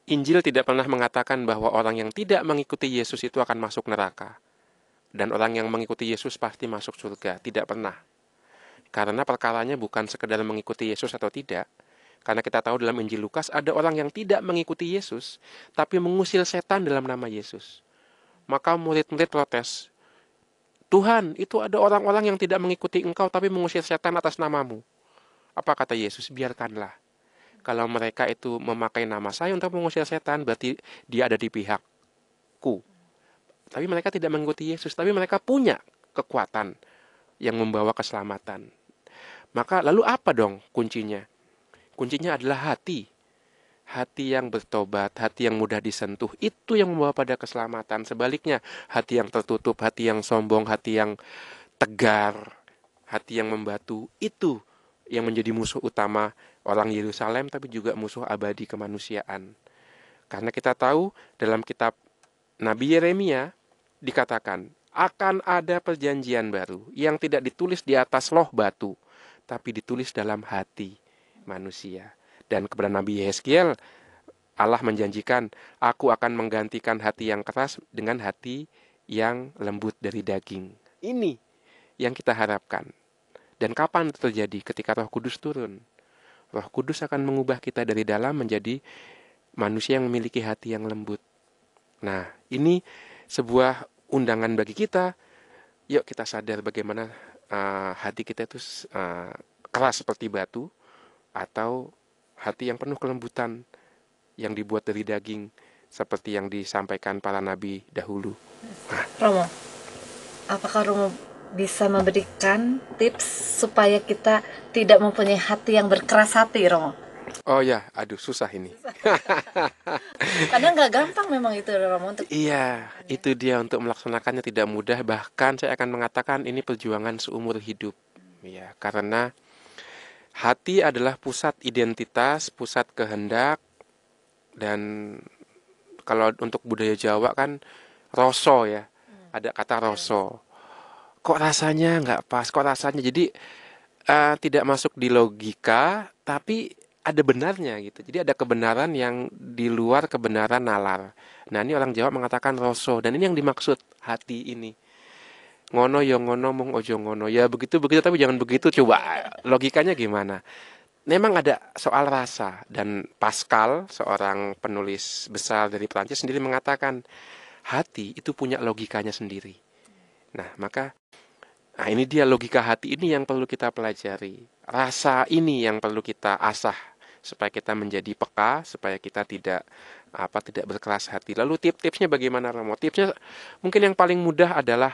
Injil tidak pernah mengatakan bahwa orang yang tidak mengikuti Yesus itu akan masuk neraka. Dan orang yang mengikuti Yesus pasti masuk surga. Tidak pernah. Karena perkaranya bukan sekedar mengikuti Yesus atau tidak. Karena kita tahu dalam Injil Lukas ada orang yang tidak mengikuti Yesus, tapi mengusil setan dalam nama Yesus. Maka murid-murid protes, Tuhan, itu ada orang-orang yang tidak mengikuti engkau tapi mengusir setan atas namamu. Apa kata Yesus? Biarkanlah. Kalau mereka itu memakai nama saya untuk mengusir setan, berarti dia ada di pihakku. Tapi mereka tidak mengikuti Yesus, tapi mereka punya kekuatan yang membawa keselamatan. Maka lalu apa dong kuncinya? Kuncinya adalah hati. Hati yang bertobat, hati yang mudah disentuh, itu yang membawa pada keselamatan. Sebaliknya, hati yang tertutup, hati yang sombong, hati yang tegar, hati yang membatu, itu yang menjadi musuh utama orang Yerusalem tapi juga musuh abadi kemanusiaan. Karena kita tahu dalam kitab Nabi Yeremia dikatakan akan ada perjanjian baru yang tidak ditulis di atas loh batu tapi ditulis dalam hati manusia. Dan kepada Nabi Yeskiel Allah menjanjikan, aku akan menggantikan hati yang keras dengan hati yang lembut dari daging. Ini yang kita harapkan. Dan kapan itu terjadi? Ketika Roh Kudus turun. Roh Kudus akan mengubah kita dari dalam menjadi manusia yang memiliki hati yang lembut. Nah, ini sebuah undangan bagi kita. Yuk kita sadar bagaimana uh, hati kita itu uh, keras seperti batu atau hati yang penuh kelembutan yang dibuat dari daging seperti yang disampaikan para nabi dahulu. Nah. Romo, apakah Romo bisa memberikan tips supaya kita tidak mempunyai hati yang berkeras hati, Romo? Oh ya, aduh susah ini. <laughs> Kadang nggak gampang memang itu Romo untuk. Iya, itu dia untuk melaksanakannya tidak mudah. Bahkan saya akan mengatakan ini perjuangan seumur hidup. Ya, karena hati adalah pusat identitas, pusat kehendak, dan kalau untuk budaya Jawa kan roso ya, ada kata roso kok rasanya nggak pas kok rasanya jadi uh, tidak masuk di logika tapi ada benarnya gitu jadi ada kebenaran yang di luar kebenaran nalar nah ini orang Jawa mengatakan rosso dan ini yang dimaksud hati ini ngono yo ya ngono mung ojo ngono ya begitu begitu tapi jangan begitu coba logikanya gimana memang ada soal rasa dan Pascal seorang penulis besar dari Prancis sendiri mengatakan hati itu punya logikanya sendiri Nah, maka nah ini dia logika hati ini yang perlu kita pelajari. Rasa ini yang perlu kita asah supaya kita menjadi peka, supaya kita tidak apa tidak berkeras hati. Lalu tips-tipsnya bagaimana Romo? Tipsnya mungkin yang paling mudah adalah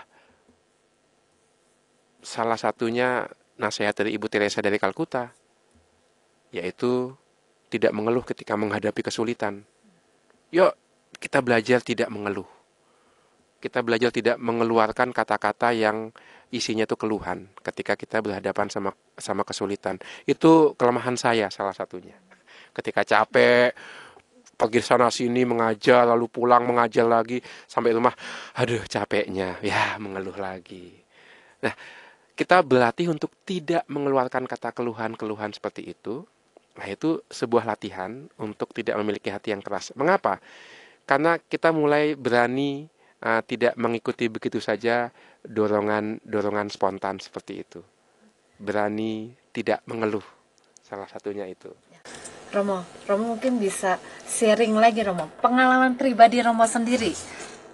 salah satunya nasihat dari Ibu Teresa dari Kalkuta yaitu tidak mengeluh ketika menghadapi kesulitan. Yuk kita belajar tidak mengeluh kita belajar tidak mengeluarkan kata-kata yang isinya itu keluhan ketika kita berhadapan sama sama kesulitan. Itu kelemahan saya salah satunya. Ketika capek, pergi sana sini mengajar lalu pulang mengajar lagi sampai rumah aduh capeknya ya mengeluh lagi nah kita berlatih untuk tidak mengeluarkan kata keluhan-keluhan seperti itu nah itu sebuah latihan untuk tidak memiliki hati yang keras mengapa karena kita mulai berani uh, tidak mengikuti begitu saja dorongan-dorongan spontan seperti itu. Berani tidak mengeluh, salah satunya itu. Ya. Romo, Romo mungkin bisa sharing lagi Romo, pengalaman pribadi Romo sendiri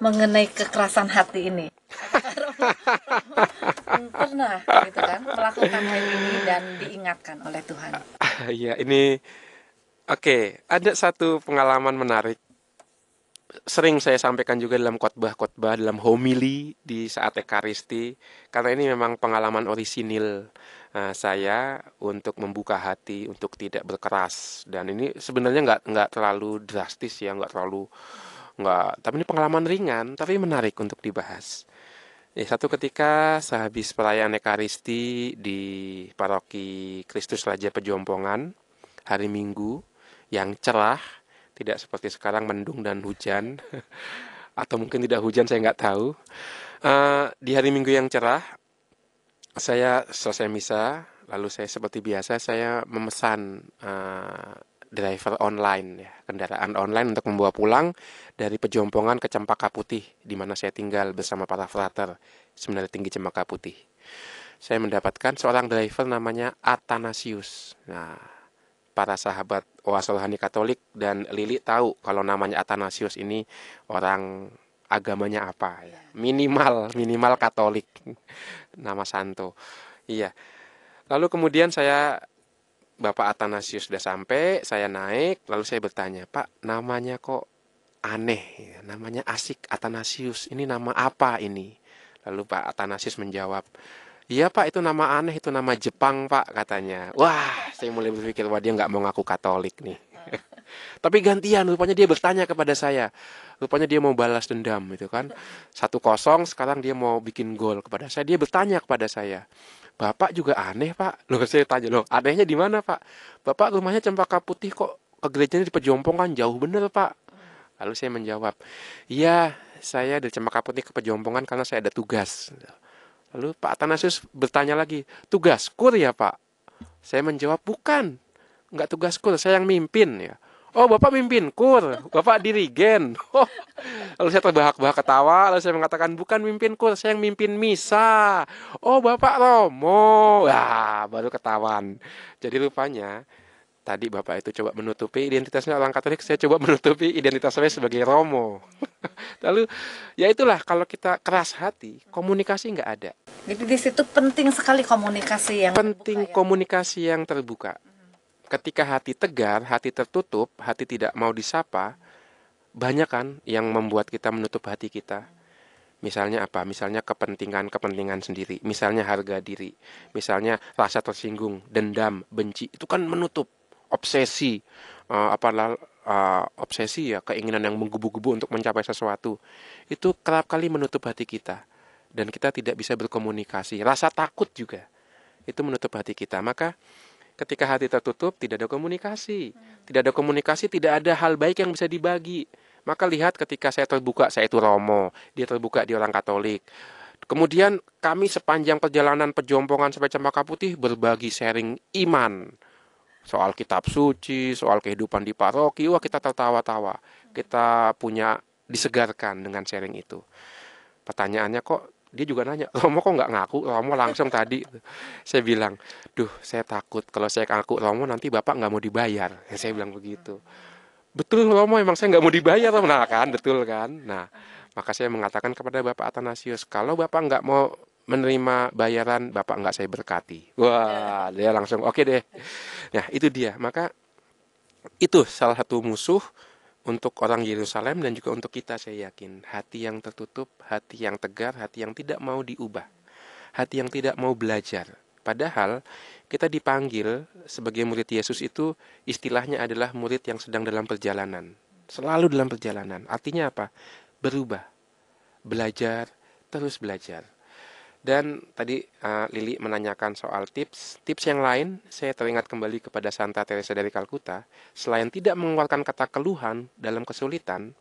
mengenai kekerasan hati ini. Romo, pernah gitu kan melakukan hal ini dan diingatkan oleh Tuhan. <laughs> Iya, ini oke, okay, ada satu pengalaman menarik sering saya sampaikan juga dalam khotbah-khotbah dalam homili di saat ekaristi karena ini memang pengalaman orisinil eh, saya untuk membuka hati untuk tidak berkeras dan ini sebenarnya nggak nggak terlalu drastis ya nggak terlalu nggak tapi ini pengalaman ringan tapi menarik untuk dibahas ya satu ketika sehabis perayaan ekaristi di paroki Kristus Raja Pejompongan hari Minggu yang cerah tidak seperti sekarang mendung dan hujan <laughs> atau mungkin tidak hujan saya nggak tahu uh, di hari minggu yang cerah saya selesai misa lalu saya seperti biasa saya memesan uh, driver online ya kendaraan online untuk membawa pulang dari pejompongan ke Cempaka Putih di mana saya tinggal bersama para frater sebenarnya tinggi Cempaka Putih saya mendapatkan seorang driver namanya Atanasius nah para sahabat Wasolhani Katolik dan Lili tahu kalau namanya Athanasius ini orang agamanya apa ya. Iya. Minimal minimal Katolik. <laughs> Nama santo. Iya. Lalu kemudian saya Bapak Athanasius sudah sampai, saya naik, lalu saya bertanya, "Pak, namanya kok aneh? Ya? Namanya asik Athanasius. Ini nama apa ini?" Lalu Pak Athanasius menjawab, Iya pak, itu nama aneh, itu nama Jepang pak katanya. Wah, saya mulai berpikir wah dia nggak mau ngaku Katolik nih. <laughs> Tapi gantian, rupanya dia bertanya kepada saya. Rupanya dia mau balas dendam itu kan. Satu kosong, sekarang dia mau bikin gol kepada saya. Dia bertanya kepada saya. Bapak juga aneh pak. <laughs> Loh saya tanya, loh anehnya di mana pak? Bapak rumahnya cempaka putih kok ke gerejanya di Pejompong kan jauh bener pak. Lalu saya menjawab, iya saya dari Cempaka Putih ke Pejompongan karena saya ada tugas. Lalu Pak Atanasius bertanya lagi, tugas kur ya Pak? Saya menjawab, bukan. Enggak tugas kur, saya yang mimpin ya. Oh Bapak mimpin kur, Bapak dirigen. <laughs> Oh. Lalu saya terbahak-bahak ketawa, lalu saya mengatakan, bukan mimpin kur, saya yang mimpin misa. Oh Bapak Romo. Wah, baru ketahuan. Jadi rupanya tadi bapak itu coba menutupi identitasnya orang Katolik, saya coba <laughs> menutupi identitas saya sebagai Romo. <laughs> Lalu ya itulah kalau kita keras hati, komunikasi nggak ada. Jadi di situ penting sekali komunikasi yang penting terbuka, ya? komunikasi yang terbuka. Mm-hmm. Ketika hati tegar, hati tertutup, hati tidak mau disapa, banyak kan yang membuat kita menutup hati kita. Misalnya apa? Misalnya kepentingan-kepentingan sendiri, misalnya harga diri, misalnya rasa tersinggung, dendam, benci, itu kan menutup obsesi uh, eh, apalah eh, uh, obsesi ya keinginan yang menggebu-gebu untuk mencapai sesuatu itu kerap kali menutup hati kita dan kita tidak bisa berkomunikasi rasa takut juga itu menutup hati kita maka ketika hati tertutup tidak ada komunikasi tidak ada komunikasi tidak ada hal baik yang bisa dibagi maka lihat ketika saya terbuka saya itu romo dia terbuka di orang katolik kemudian kami sepanjang perjalanan pejompongan sampai cempaka putih berbagi sharing iman soal kitab suci, soal kehidupan di paroki, wah kita tertawa-tawa. Kita punya disegarkan dengan sharing itu. Pertanyaannya kok dia juga nanya, <laughs> Romo kok nggak ngaku? Romo langsung tadi saya bilang, duh saya takut kalau saya ngaku Romo nanti bapak nggak mau dibayar. Ya, saya bilang begitu. Betul Romo emang saya nggak mau dibayar, nah kan betul kan. Nah maka saya mengatakan kepada Bapak Athanasius kalau Bapak nggak mau menerima bayaran bapak nggak saya berkati wah dia langsung oke okay deh nah itu dia maka itu salah satu musuh untuk orang Yerusalem dan juga untuk kita saya yakin hati yang tertutup hati yang tegar hati yang tidak mau diubah hati yang tidak mau belajar Padahal kita dipanggil sebagai murid Yesus itu istilahnya adalah murid yang sedang dalam perjalanan. Selalu dalam perjalanan. Artinya apa? Berubah. Belajar, terus belajar. Dan tadi uh, Lili menanyakan soal tips. Tips yang lain, saya teringat kembali kepada Santa Teresa dari Kalkuta. Selain tidak mengeluarkan kata keluhan dalam kesulitan,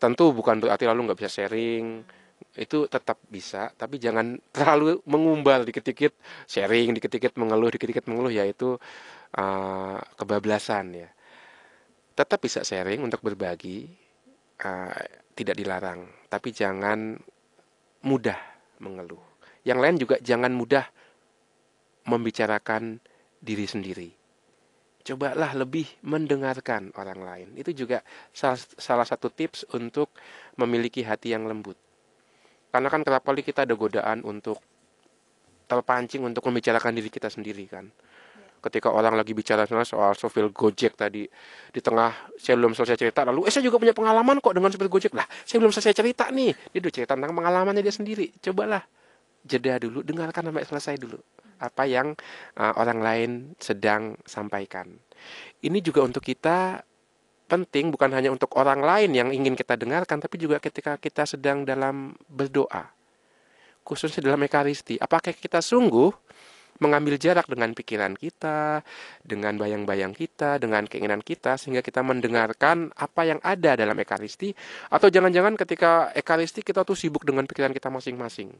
tentu bukan berarti lalu nggak bisa sharing. Itu tetap bisa, tapi jangan <laughs> terlalu mengumbal dikit-dikit sharing, dikit-dikit mengeluh, dikit-dikit mengeluh, yaitu uh, eh, kebablasan ya. Tetap bisa sharing untuk berbagi, uh, tidak dilarang, tapi jangan mudah mengeluh. Yang lain juga jangan mudah membicarakan diri sendiri. Cobalah lebih mendengarkan orang lain. Itu juga salah, salah satu tips untuk memiliki hati yang lembut. Karena kan kerap kali kita ada godaan untuk terpancing untuk membicarakan diri kita sendiri kan ketika orang lagi bicara soal sopir Gojek tadi di tengah saya belum selesai cerita lalu eh saya juga punya pengalaman kok dengan sopir Gojek lah saya belum selesai cerita nih dia udah cerita tentang pengalamannya dia sendiri cobalah jeda dulu dengarkan sampai selesai dulu apa yang uh, orang lain sedang sampaikan ini juga untuk kita penting bukan hanya untuk orang lain yang ingin kita dengarkan tapi juga ketika kita sedang dalam berdoa khususnya dalam ekaristi apakah kita sungguh mengambil jarak dengan pikiran kita, dengan bayang-bayang kita, dengan keinginan kita, sehingga kita mendengarkan apa yang ada dalam Ekaristi, atau jangan-jangan ketika Ekaristi kita tuh sibuk dengan pikiran kita masing-masing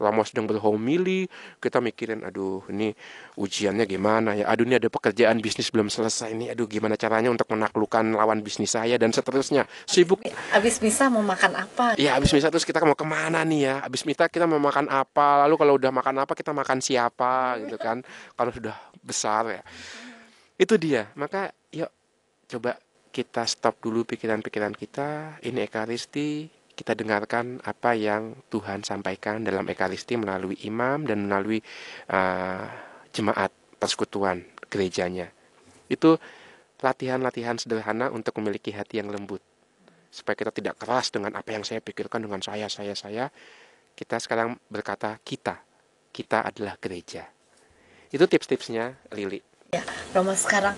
lama sedang berhomili kita mikirin aduh ini ujiannya gimana ya aduh ini ada pekerjaan bisnis belum selesai ini aduh gimana caranya untuk menaklukkan lawan bisnis saya dan seterusnya sibuk habis bisa mau makan apa ya habis misa terus kita mau kemana nih ya habis misa kita mau makan apa lalu kalau udah makan apa kita makan siapa gitu kan kalau sudah besar ya itu dia maka yuk coba kita stop dulu pikiran-pikiran kita ini ekaristi kita dengarkan apa yang Tuhan sampaikan dalam Ekaristi melalui imam dan melalui uh, jemaat persekutuan gerejanya. Itu latihan-latihan sederhana untuk memiliki hati yang lembut. Supaya kita tidak keras dengan apa yang saya pikirkan dengan saya, saya, saya. Kita sekarang berkata kita. Kita adalah gereja. Itu tips-tipsnya Lili. Ya, Roma sekarang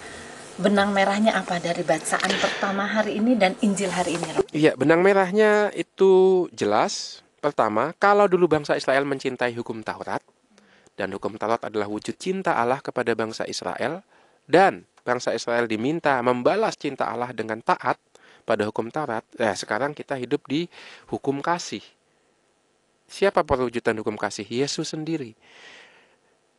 benang merahnya apa dari bacaan pertama hari ini dan Injil hari ini? Iya, benang merahnya itu jelas. Pertama, kalau dulu bangsa Israel mencintai hukum Taurat dan hukum Taurat adalah wujud cinta Allah kepada bangsa Israel dan bangsa Israel diminta membalas cinta Allah dengan taat pada hukum Taurat. Nah, sekarang kita hidup di hukum kasih. Siapa perwujudan hukum kasih? Yesus sendiri.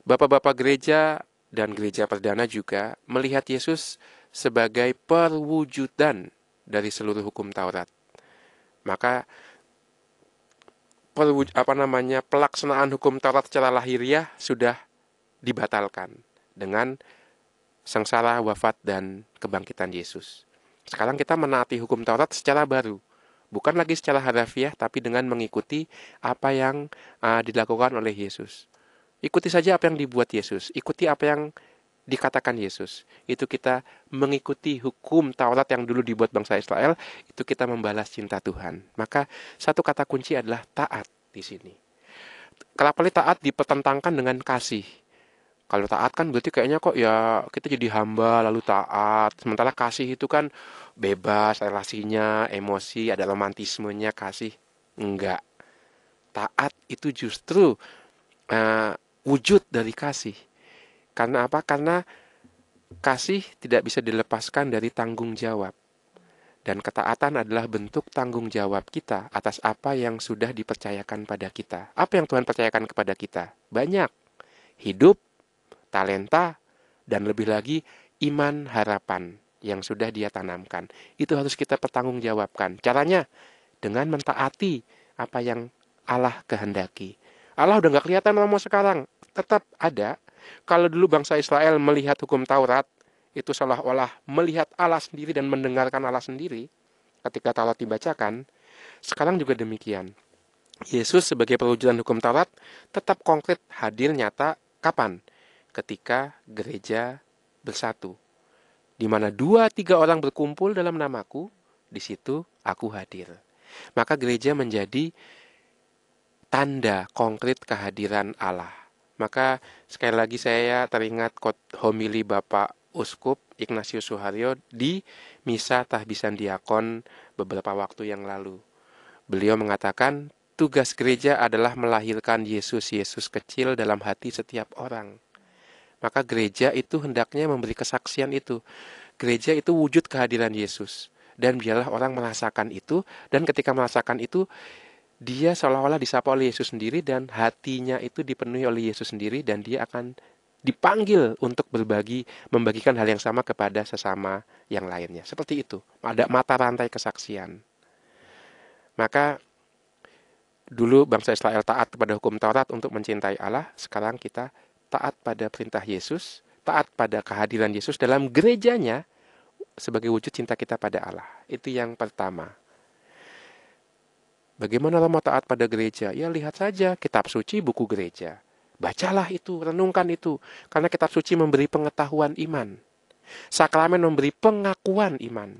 Bapak-bapak gereja dan gereja perdana juga melihat Yesus sebagai perwujudan dari seluruh hukum Taurat. Maka apa namanya pelaksanaan hukum Taurat secara lahiriah sudah dibatalkan dengan sengsara, wafat dan kebangkitan Yesus. Sekarang kita menaati hukum Taurat secara baru, bukan lagi secara harafiah tapi dengan mengikuti apa yang uh, dilakukan oleh Yesus. Ikuti saja apa yang dibuat Yesus, ikuti apa yang dikatakan Yesus. Itu kita mengikuti hukum Taurat yang dulu dibuat bangsa Israel, itu kita membalas cinta Tuhan. Maka satu kata kunci adalah taat di sini. kalau paling taat dipertentangkan dengan kasih. Kalau taat kan berarti kayaknya kok ya kita jadi hamba lalu taat. Sementara kasih itu kan bebas relasinya, emosi, ada romantismenya kasih. Enggak. Taat itu justru uh, wujud dari kasih. Karena apa? Karena kasih tidak bisa dilepaskan dari tanggung jawab. Dan ketaatan adalah bentuk tanggung jawab kita atas apa yang sudah dipercayakan pada kita. Apa yang Tuhan percayakan kepada kita? Banyak. Hidup, talenta, dan lebih lagi iman harapan yang sudah dia tanamkan. Itu harus kita pertanggungjawabkan. Caranya dengan mentaati apa yang Allah kehendaki. Allah udah nggak kelihatan sama sekarang tetap ada. Kalau dulu bangsa Israel melihat hukum Taurat, itu seolah-olah melihat Allah sendiri dan mendengarkan Allah sendiri ketika Taurat dibacakan. Sekarang juga demikian. Yesus sebagai perwujudan hukum Taurat tetap konkret hadir nyata kapan? Ketika gereja bersatu. Di mana dua tiga orang berkumpul dalam namaku, di situ aku hadir. Maka gereja menjadi tanda konkret kehadiran Allah. Maka sekali lagi saya teringat kot homili Bapak Uskup Ignatius Suharyo di Misa Tahbisan Diakon beberapa waktu yang lalu. Beliau mengatakan, tugas gereja adalah melahirkan Yesus-Yesus kecil dalam hati setiap orang. Maka gereja itu hendaknya memberi kesaksian itu. Gereja itu wujud kehadiran Yesus. Dan biarlah orang merasakan itu, dan ketika merasakan itu, dia seolah-olah disapa oleh Yesus sendiri dan hatinya itu dipenuhi oleh Yesus sendiri dan dia akan dipanggil untuk berbagi membagikan hal yang sama kepada sesama yang lainnya. Seperti itu. Ada mata rantai kesaksian. Maka dulu bangsa Israel taat kepada hukum Taurat untuk mencintai Allah, sekarang kita taat pada perintah Yesus, taat pada kehadiran Yesus dalam gerejanya sebagai wujud cinta kita pada Allah. Itu yang pertama. Bagaimana lama taat pada gereja? Ya lihat saja kitab suci buku gereja. Bacalah itu, renungkan itu. Karena kitab suci memberi pengetahuan iman. Sakramen memberi pengakuan iman.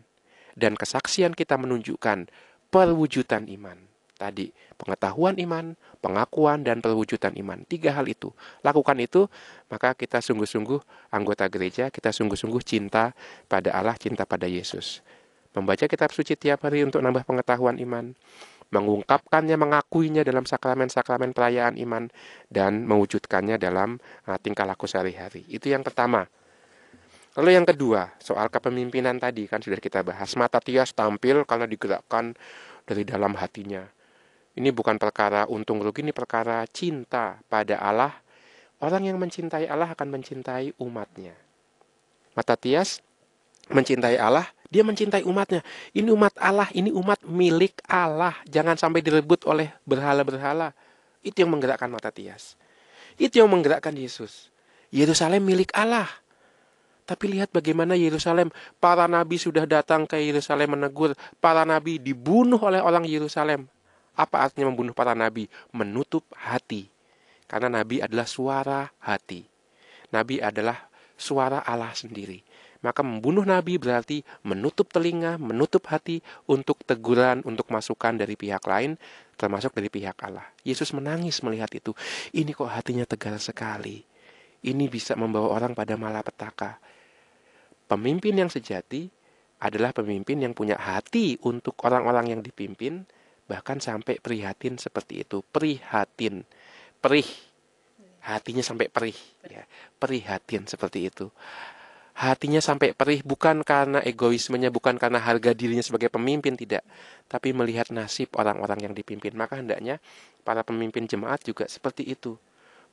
Dan kesaksian kita menunjukkan perwujudan iman. Tadi, pengetahuan iman, pengakuan, dan perwujudan iman. Tiga hal itu. Lakukan itu, maka kita sungguh-sungguh anggota gereja, kita sungguh-sungguh cinta pada Allah, cinta pada Yesus membaca kitab suci tiap hari untuk nambah pengetahuan iman, mengungkapkannya, mengakuinya dalam sakramen-sakramen perayaan iman, dan mewujudkannya dalam ah, tingkah laku sehari-hari. Itu yang pertama. Lalu yang kedua, soal kepemimpinan tadi kan sudah kita bahas. Mata Tias tampil karena digerakkan dari dalam hatinya. Ini bukan perkara untung rugi, ini perkara cinta pada Allah. Orang yang mencintai Allah akan mencintai umatnya. Mata Tias mencintai Allah, dia mencintai umatnya. Ini umat Allah, ini umat milik Allah. Jangan sampai direbut oleh berhala-berhala. Itu yang menggerakkan mata Tias. Itu yang menggerakkan Yesus. Yerusalem milik Allah. Tapi lihat bagaimana Yerusalem, para nabi sudah datang ke Yerusalem menegur, para nabi dibunuh oleh orang Yerusalem. Apa artinya membunuh para nabi? Menutup hati. Karena nabi adalah suara hati. Nabi adalah suara Allah sendiri maka membunuh nabi berarti menutup telinga, menutup hati untuk teguran, untuk masukan dari pihak lain, termasuk dari pihak Allah. Yesus menangis melihat itu. Ini kok hatinya tegar sekali. Ini bisa membawa orang pada malapetaka. Pemimpin yang sejati adalah pemimpin yang punya hati untuk orang-orang yang dipimpin, bahkan sampai prihatin seperti itu. Prihatin. Perih hatinya sampai perih ya prihatin seperti itu hatinya sampai perih bukan karena egoismenya, bukan karena harga dirinya sebagai pemimpin tidak, tapi melihat nasib orang-orang yang dipimpin. Maka hendaknya para pemimpin jemaat juga seperti itu,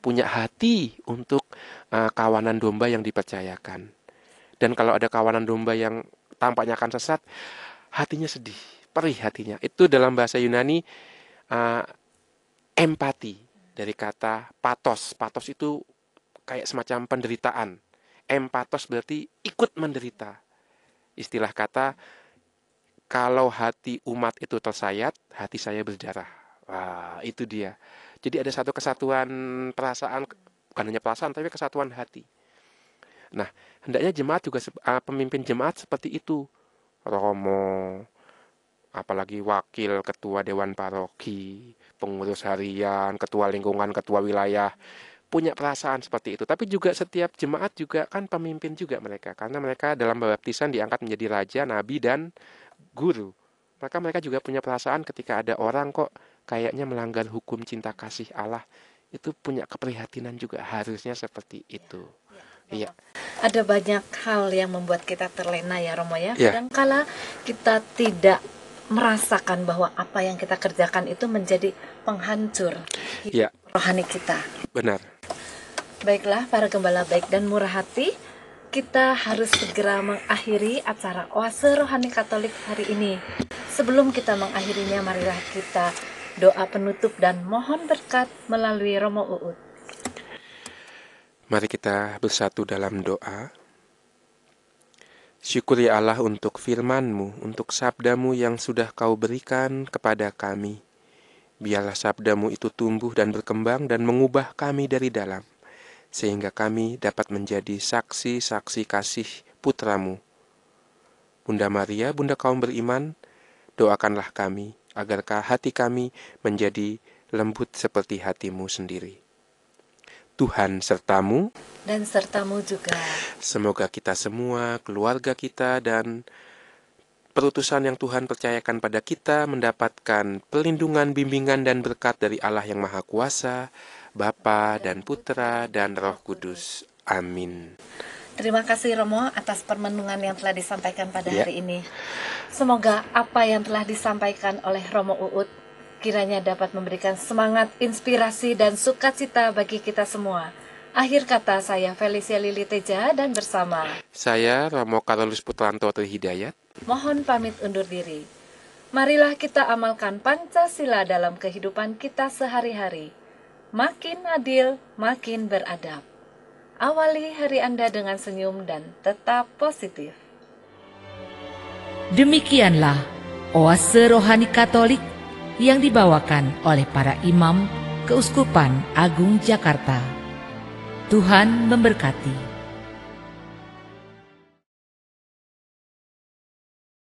punya hati untuk uh, kawanan domba yang dipercayakan. Dan kalau ada kawanan domba yang tampaknya akan sesat, hatinya sedih, perih hatinya. Itu dalam bahasa Yunani uh, empati dari kata patos. Patos itu kayak semacam penderitaan empatos berarti ikut menderita. Istilah kata kalau hati umat itu tersayat, hati saya berdarah. Wah, itu dia. Jadi ada satu kesatuan perasaan, bukan hanya perasaan, tapi kesatuan hati. Nah, hendaknya jemaat juga ah, pemimpin jemaat seperti itu. Romo, apalagi wakil ketua dewan paroki, pengurus harian, ketua lingkungan, ketua wilayah, punya perasaan seperti itu. Tapi juga setiap jemaat juga kan pemimpin juga mereka karena mereka dalam baptisan diangkat menjadi raja, nabi dan guru. Maka mereka juga punya perasaan ketika ada orang kok kayaknya melanggar hukum cinta kasih Allah itu punya keprihatinan juga harusnya seperti itu. Ya, iya. Ada banyak hal yang membuat kita terlena ya Romo ya. ya. Kadangkala kita tidak merasakan bahwa apa yang kita kerjakan itu menjadi penghancur ya. rohani kita. Benar. Baiklah para gembala baik dan murah hati, kita harus segera mengakhiri acara Oase Rohani Katolik hari ini. Sebelum kita mengakhirinya, marilah kita doa penutup dan mohon berkat melalui Romo Uut. Mari kita bersatu dalam doa. Syukuri Allah untuk firmanmu, untuk sabdamu yang sudah Kau berikan kepada kami. Biarlah sabdamu itu tumbuh dan berkembang dan mengubah kami dari dalam sehingga kami dapat menjadi saksi-saksi kasih putramu. Bunda Maria, Bunda kaum beriman, doakanlah kami agar hati kami menjadi lembut seperti hatimu sendiri. Tuhan sertamu dan sertamu juga. Semoga kita semua, keluarga kita dan perutusan yang Tuhan percayakan pada kita mendapatkan perlindungan, bimbingan dan berkat dari Allah yang Maha Kuasa Bapa dan Putra dan Roh Kudus. Amin. Terima kasih Romo atas permenungan yang telah disampaikan pada ya. hari ini. Semoga apa yang telah disampaikan oleh Romo Uut kiranya dapat memberikan semangat, inspirasi, dan sukacita bagi kita semua. Akhir kata saya Felicia Lili Teja dan bersama saya Romo Karolus Putranto atau Hidayat. Mohon pamit undur diri. Marilah kita amalkan Pancasila dalam kehidupan kita sehari-hari makin adil, makin beradab. Awali hari Anda dengan senyum dan tetap positif. Demikianlah oase rohani Katolik yang dibawakan oleh para imam Keuskupan Agung Jakarta. Tuhan memberkati.